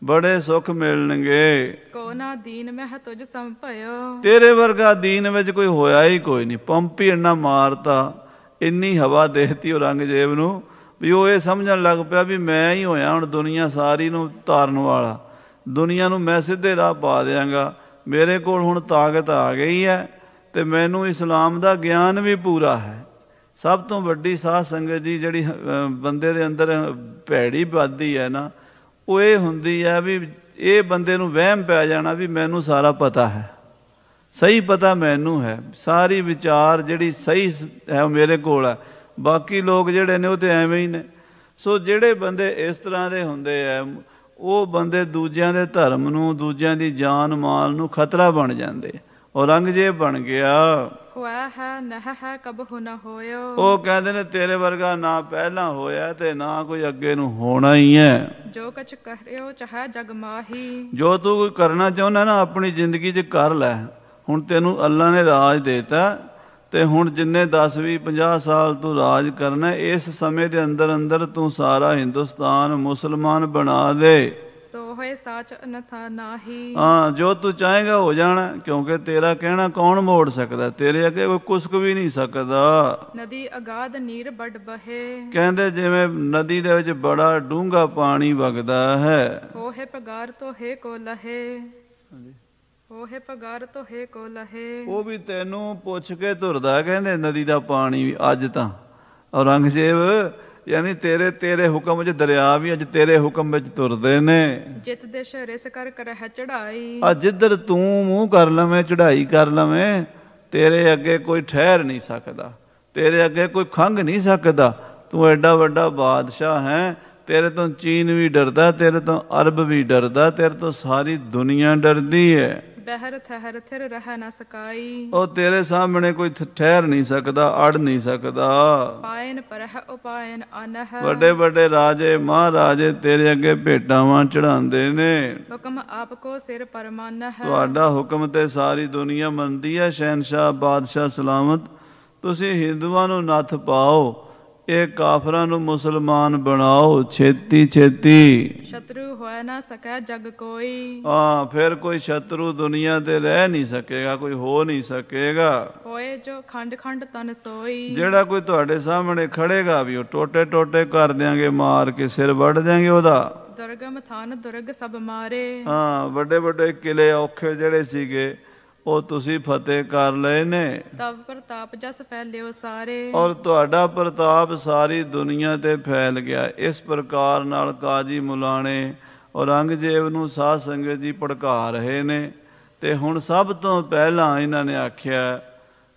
ਬੜੇ ਸੁਖ ਮਿਲਣਗੇ ਕੋ ਨਾ ਦੀਨ ਮਹਿ ਤੁਝ ਸੰਭਇਓ ਤੇਰੇ ਵਰਗਾ ਦੀਨ ਵਿੱਚ ਕੋਈ ਹੋਇਆ ਹੀ ਕੋਈ ਨਹੀਂ ਪੰਪੀ ਇੰਨਾ ਮਾਰਤਾ ਇੰਨੀ ਹਵਾ ਦੇਹਤੀ ਔਰੰਗਜ਼ੇਬ ਨੂੰ ਵੀ ਉਹ ਇਹ ਸਮਝਣ ਲੱਗ ਪਿਆ ਵੀ ਮੈਂ ਹੀ ਹੋਇਆ ਹੁਣ ਦੁਨੀਆ ਸਾਰੀ ਨੂੰ ਧਾਰਨ ਵਾਲਾ ਦੁਨੀਆ ਨੂੰ ਮੈਂ ਸਿੱਧੇ ਰਾਹ ਪਾ ਦੇਵਾਂਗਾ ਮੇਰੇ ਕੋਲ ਹੁਣ ਤਾਕਤ ਆ ਗਈ ਹੈ ਤੇ ਮੈਨੂੰ ਇਸਲਾਮ ਦਾ ਗਿਆਨ ਵੀ ਪੂਰਾ ਹੈ ਸਭ ਤੋਂ ਵੱਡੀ ਸਾਧ ਸੰਗਤ ਜੀ ਜਿਹੜੀ ਬੰਦੇ ਦੇ ਅੰਦਰ ਭੈੜੀ ਬਾਦੀ ਹੈ ਨਾ ਉਹ ਇਹ ਹੁੰਦੀ ਹੈ ਵੀ ਇਹ ਬੰਦੇ ਨੂੰ ਵਹਿਮ ਪੈ ਜਾਣਾ ਵੀ ਮੈਨੂੰ ਸਾਰਾ ਪਤਾ ਹੈ ਸਹੀ ਪਤਾ ਮੈਨੂੰ ਹੈ ਸਾਰੀ ਵਿਚਾਰ ਜਿਹੜੀ ਸਹੀ ਹੈ ਮੇਰੇ ਕੋਲ ਹੈ ਬਾਕੀ ਲੋਕ ਜਿਹੜੇ ਨੇ ਉਹ ਤੇ ਐਵੇਂ ਹੀ ਨੇ ਸੋ ਜਿਹੜੇ ਬੰਦੇ ਇਸ ਤਰ੍ਹਾਂ ਦੇ ਹੁੰਦੇ ਐ ਉਹ ਬੰਦੇ ਦੂਜਿਆਂ ਦੇ ਧਰਮ ਨੂੰ ਦੂਜਿਆਂ ਦੀ ਜਾਨ ਮਾਲ ਨੂੰ ਖਤਰਾ ਬਣ ਜਾਂਦੇ ਔਰੰਗਜ਼ੇਬ ਬਣ ਗਿਆ ਹੈ ਨਹ ਕਬ ਹੋਇਓ ਉਹ ਕਹਿੰਦੇ ਨੇ ਤੇਰੇ ਵਰਗਾ ਨਾ ਪਹਿਲਾਂ ਹੋਇਆ ਤੇ ਨਾ ਕੋਈ ਅੱਗੇ ਨੂੰ ਹੋਣਾ ਹੀ ਹੈ ਜੋ ਕੁਝ ਰਿਓ ਚਾਹੇ ਜਗ ਮਾਹੀ ਜੋ ਤੂੰ ਕੋਈ ਕਰਨਾ ਚਾਹੁੰਦਾ ਨਾ ਆਪਣੀ ਜ਼ਿੰਦਗੀ 'ਚ ਕਰ ਲੈ ਹੁਣ ਤੈਨੂੰ ਅੱਲਾ ਨੇ ਰਾਜ ਦੇਤਾ ਤੇ ਹੁਣ ਜਿੰਨੇ 10 20 50 ਸਾਲ ਤੂੰ ਰਾਜ ਕਰਨਾ ਇਸ ਸਮੇਂ ਦੇ ਅੰਦਰ ਅੰਦਰ ਤੂੰ ਸਾਰਾ ਹਿੰਦੁਸਤਾਨ ਮੁਸਲਮਾਨ ਬਣਾ ਦੇ ਸੋ ਹੋਏ ਅਨਥਾ ਨਾਹੀ ਹਾਂ ਜੋ ਤੂੰ ਚਾਹੇਗਾ ਹੋ ਜਾਣਾ ਕਿਉਂਕਿ ਤੇਰਾ ਕਹਿਣਾ ਕੌਣ ਮੋੜ ਸਕਦਾ ਤੇਰੇ ਅੱਗੇ ਕੋਈ ਕੁਸਕ ਵੀ ਨਹੀਂ ਸਕਦਾ ਨਦੀ ਅਗਾਧ ਨੀਰ ਬੜ ਬਹੇ ਕਹਿੰਦੇ ਜਿਵੇਂ ਨਦੀ ਦੇ ਵਿੱਚ ਬੜਾ ਡੂੰਘਾ ਪਾਣੀ ਵਗਦਾ ਹੈ ਹੋਏ ਪਗਾਰ ਤੋਂ ਹੈ ਕੋ ਲਹੇ ਹਾਂਜੀ ਉਹੇ ਪਗਾਰ ਤੋਹੇ ਕੋ ਲਹੇ ਉਹ ਵੀ ਤੈਨੂੰ ਪੁੱਛ ਕੇ ਧੁਰਦਾ ਕਹਿੰਦੇ ਨਦੀ ਦਾ ਪਾਣੀ ਵੀ ਅੱਜ ਤਾਂ ਔਰੰਗਜ਼ੇਬ ਯਾਨੀ ਤੇਰੇ ਤੇਰੇ ਹੁਕਮ ਵਿੱਚ ਦਰਿਆ ਵੀ ਅੱਜ ਤੇਰੇ ਹੁਕਮ ਵਿੱਚ ਤੁਰਦੇ ਨੇ ਜਿਤ ਦੇ ਸ਼ਰਿਸ ਕਰ ਕਰ ਹੈ ਚੜਾਈ ਆ ਜਿੱਧਰ ਤੂੰ ਮੂੰਹ ਕਰ ਲਵੇਂ ਚੜਾਈ ਕਰ ਲਵੇਂ ਤੇਰੇ ਅੱਗੇ ਕੋਈ ਠਹਿਰ ਨਹੀਂ ਸਕਦਾ ਤੇਰੇ ਅੱਗੇ ਕੋਈ ਖੰਗ ਨਹੀਂ ਸਕਦਾ ਤੂੰ ਐਡਾ ਵੱਡਾ ਬਾਦਸ਼ਾਹ ਹੈ ਤੇਰੇ ਤੋਂ ਚੀਨ ਵੀ ਡਰਦਾ ਤੇਰੇ ਤੋਂ ਅਰਬ ਵੀ ਡਰਦਾ ਤੇਰੇ ਤੋਂ ਸਾਰੀ ਦੁਨੀਆ ਡਰਦੀ ਹੈ ਬਹਿਰ ਥਹਿਰ ਥਿਰ ਰਹਿ ਨਾ ਸਕਾਈ ਉਹ ਤੇਰੇ ਸਾਹਮਣੇ ਕੋਈ ਠਹਿਰ ਨਹੀਂ ਸਕਦਾ ਅੜ ਨਹੀਂ ਸਕਦਾ ਪਾਇਨ ਪਰਹ ਉਪਾਇਨ ਅਨਹ ਵੱਡੇ ਵੱਡੇ ਰਾਜੇ ਮਹਾਰਾਜੇ ਤੇਰੇ ਅੱਗੇ ਭੇਟਾਵਾਂ ਚੜਾਉਂਦੇ ਨੇ ਹੁਕਮ ਆਪ ਕੋ ਸਿਰ ਪਰਮਾਨ ਹੈ ਤੁਹਾਡਾ ਹੁਕਮ ਤੇ ਸਾਰੀ ਦੁਨੀਆ ਮੰਨਦੀ ਹੈ ਸ਼ਹਿਨशाह ਬਾਦਸ਼ਾਹ ਸਲਾਮਤ ਤੁਸੀਂ ਹਿੰਦੂਆਂ ਨੂੰ ਨੱਥ ਪਾਓ ਇਹ ਕਾਫਰਾਂ ਨੂੰ ਮੁਸਲਮਾਨ ਬਣਾਓ ਛੇਤੀ ਛੇਤੀ ਸ਼ਤਰੂ ਹੋਇਆ ਨਾ ਸਕਿਆ ਜਗ ਕੋਈ ਹਾਂ ਫਿਰ ਕੋਈ ਸ਼ਤਰੂ ਦੁਨੀਆ ਤੇ ਰਹਿ ਨਹੀਂ ਸਕੇਗਾ ਕੋਈ ਹੋ ਨਹੀਂ ਸਕੇਗਾ ਹੋਏ ਜੋ ਖੰਡ ਖੰਡ ਤਨ ਸੋਈ ਜਿਹੜਾ ਕੋਈ ਤੁਹਾਡੇ ਸਾਹਮਣੇ ਖੜੇਗਾ ਵੀ ਉਹ ਟੋਟੇ ਟੋਟੇ ਕਰ ਦੇਾਂਗੇ ਮਾਰ ਕੇ ਸਿਰ ਵੱਢ ਦੇਾਂਗੇ ਉਹਦਾ ਦੁਰਗਮ ਥਾਨ ਦੁਰਗ ਸਭ ਮਾਰੇ ਹਾਂ ਵੱਡੇ ਵੱਡੇ ਕਿਲੇ ਔਖੇ ਜਿਹੜੇ ਸੀਗੇ ਉਹ ਤੁਸੀਂ ਫਤਿਹ ਕਰ ਲਏ ਨੇ ਤਬ ਪ੍ਰਤਾਪ ਜਸ ਫੈਲਿਓ ਸਾਰੇ ਔਰ ਤੁਹਾਡਾ ਪ੍ਰਤਾਪ ਸਾਰੀ ਦੁਨੀਆ ਤੇ ਫੈਲ ਗਿਆ ਇਸ ਪ੍ਰਕਾਰ ਨਾਲ ਕਾਜੀ ਮੁਲਾਣੇ ਔਰੰਗਜ਼ੇਬ ਨੂੰ ਸਾਧ ਸੰਗਤ ਜੀ ਭੜਕਾ ਰਹੇ ਨੇ ਤੇ ਹੁਣ ਸਭ ਤੋਂ ਪਹਿਲਾਂ ਇਹਨਾਂ ਨੇ ਆਖਿਆ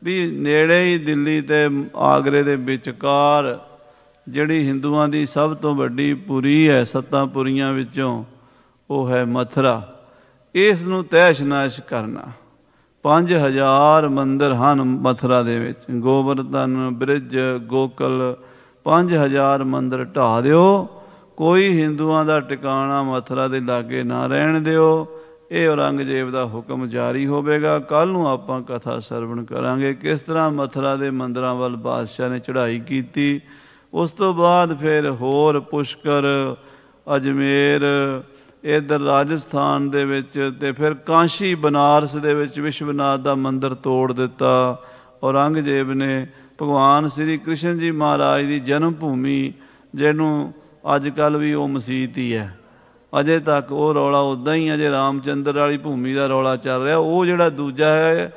ਵੀ ਨੇੜੇ ਹੀ ਦਿੱਲੀ ਤੇ ਆਗਰੇ ਦੇ ਵਿਚਕਾਰ ਜਿਹੜੀ ਹਿੰਦੂਆਂ ਦੀ ਸਭ ਤੋਂ ਵੱਡੀ ਪੁਰੀ ਹੈ ਸੱਤਾਂ ਪੁਰੀਆਂ ਵਿੱਚੋਂ ਉਹ ਹੈ ਮਥਰਾ ਇਸ ਨੂੰ ਤੈਸ਼ਨਾਸ਼ ਕਰਨਾ 5000 ਮੰਦਰ ਹਨ ਮਥਰਾ ਦੇ ਵਿੱਚ ਗੋਵਰਧਨ ਬ੍ਰਿਜ ਗੋਕਲ 5000 ਮੰਦਰ ਢਾ ਦਿਓ ਕੋਈ ਹਿੰਦੂਆਂ ਦਾ ਟਿਕਾਣਾ ਮਥਰਾ ਦੇ ਲਾਗੇ ਨਾ ਰਹਿਣ ਦਿਓ ਇਹ ਔਰੰਗਜ਼ੇਬ ਦਾ ਹੁਕਮ ਜਾਰੀ ਹੋਵੇਗਾ ਕੱਲ ਨੂੰ ਆਪਾਂ ਕਥਾ ਸਰਵਣ ਕਰਾਂਗੇ ਕਿਸ ਤਰ੍ਹਾਂ ਮਥਰਾ ਦੇ ਮੰਦਰਾਂ ਵੱਲ ਬਾਦਸ਼ਾਹ ਨੇ ਚੜ੍ਹਾਈ ਕੀਤੀ ਉਸ ਤੋਂ ਬਾਅਦ ਫਿਰ ਹੋਰ ਪੁਸ਼ਕਰ ਅਜਮੇਰ ਇਧਰ ਰਾਜਸਥਾਨ ਦੇ ਵਿੱਚ ਤੇ ਫਿਰ ਕਾਂਸ਼ੀ ਬਨਾਰਸ ਦੇ ਵਿੱਚ ਵਿਸ਼ਵਨਾਥ ਦਾ ਮੰਦਿਰ ਤੋੜ ਦਿੱਤਾ ਔਰੰਗਜ਼ੇਬ ਨੇ ਭਗਵਾਨ ਸ੍ਰੀ ਕ੍ਰਿਸ਼ਨ ਜੀ ਮਹਾਰਾਜ ਦੀ ਜਨਮ ਭੂਮੀ ਜਿਹਨੂੰ ਅੱਜ ਕੱਲ ਵੀ ਉਹ ਮਸੀਤ ਹੀ ਹੈ ਅਜੇ ਤੱਕ ਉਹ ਰੌਲਾ ਉਦਾਂ ਹੀ ਅਜੇ ਰਾਮਚੰਦਰ ਵਾਲੀ ਭੂਮੀ ਦਾ ਰੌਲਾ ਚੱਲ ਰਿਹਾ ਉਹ ਜਿਹੜਾ ਦੂਜਾ ਹੈ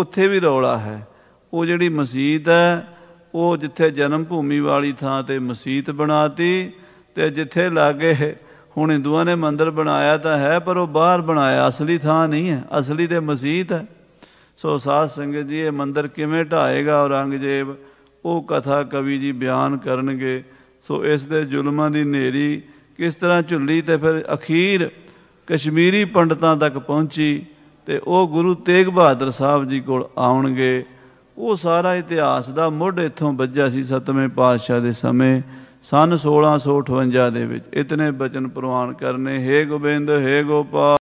ਉੱਥੇ ਵੀ ਰੌਲਾ ਹੈ ਉਹ ਜਿਹੜੀ ਮਸਜਿਦ ਹੈ ਉਹ ਜਿੱਥੇ ਜਨਮ ਭੂਮੀ ਵਾਲੀ ਥਾਂ ਤੇ ਮਸਜਿਦ ਬਣਾਤੀ ਤੇ ਜਿੱਥੇ ਲਾਗੇ ਹੁਣ ਹਿੰਦੂਆਂ ਨੇ ਮੰਦਿਰ ਬਣਾਇਆ ਤਾਂ ਹੈ ਪਰ ਉਹ ਬਾਹਰ ਬਣਾਇਆ ਅਸਲੀ ਥਾਂ ਨਹੀਂ ਹੈ ਅਸਲੀ ਤੇ ਮਸਜਿਦ ਹੈ ਸੋ ਸਾਧ ਸੰਗਤ ਜੀ ਇਹ ਮੰਦਿਰ ਕਿਵੇਂ ਢਾਏਗਾ ਔਰੰਗਜ਼ੇਬ ਉਹ ਕਥਾ ਕਵੀ ਜੀ ਬਿਆਨ ਕਰਨਗੇ ਸੋ ਇਸ ਦੇ ਜ਼ੁਲਮਾਂ ਦੀ ਨੇਰੀ ਕਿਸ ਤਰ੍ਹਾਂ ਝੁੱਲੀ ਤੇ ਫਿਰ ਅਖੀਰ ਕਸ਼ਮੀਰੀ ਪੰਡਤਾਂ ਤੱਕ ਪਹੁੰਚੀ ਤੇ ਉਹ ਗੁਰੂ ਤੇਗ ਬਹਾਦਰ ਸਾਹਿਬ ਜੀ ਕੋਲ ਆਉਣਗੇ ਉਹ ਸਾਰਾ ਇਤਿਹਾਸ ਦਾ ਮੁੱਢ ਇੱਥੋਂ ਵੱਜਿਆ ਸੀ ਸਤਵੇਂ ਪਾਤਸ਼ਾਹ ਦੇ ਸਮੇਂ ਸਨ 1658 ਦੇ ਵਿੱਚ ਇਤਨੇ ਬਚਨ ਪ੍ਰਵਾਨ ਕਰਨੇ ਹੈ ਗੋਬਿੰਦ ਹੈ ਗੋਪਾਲ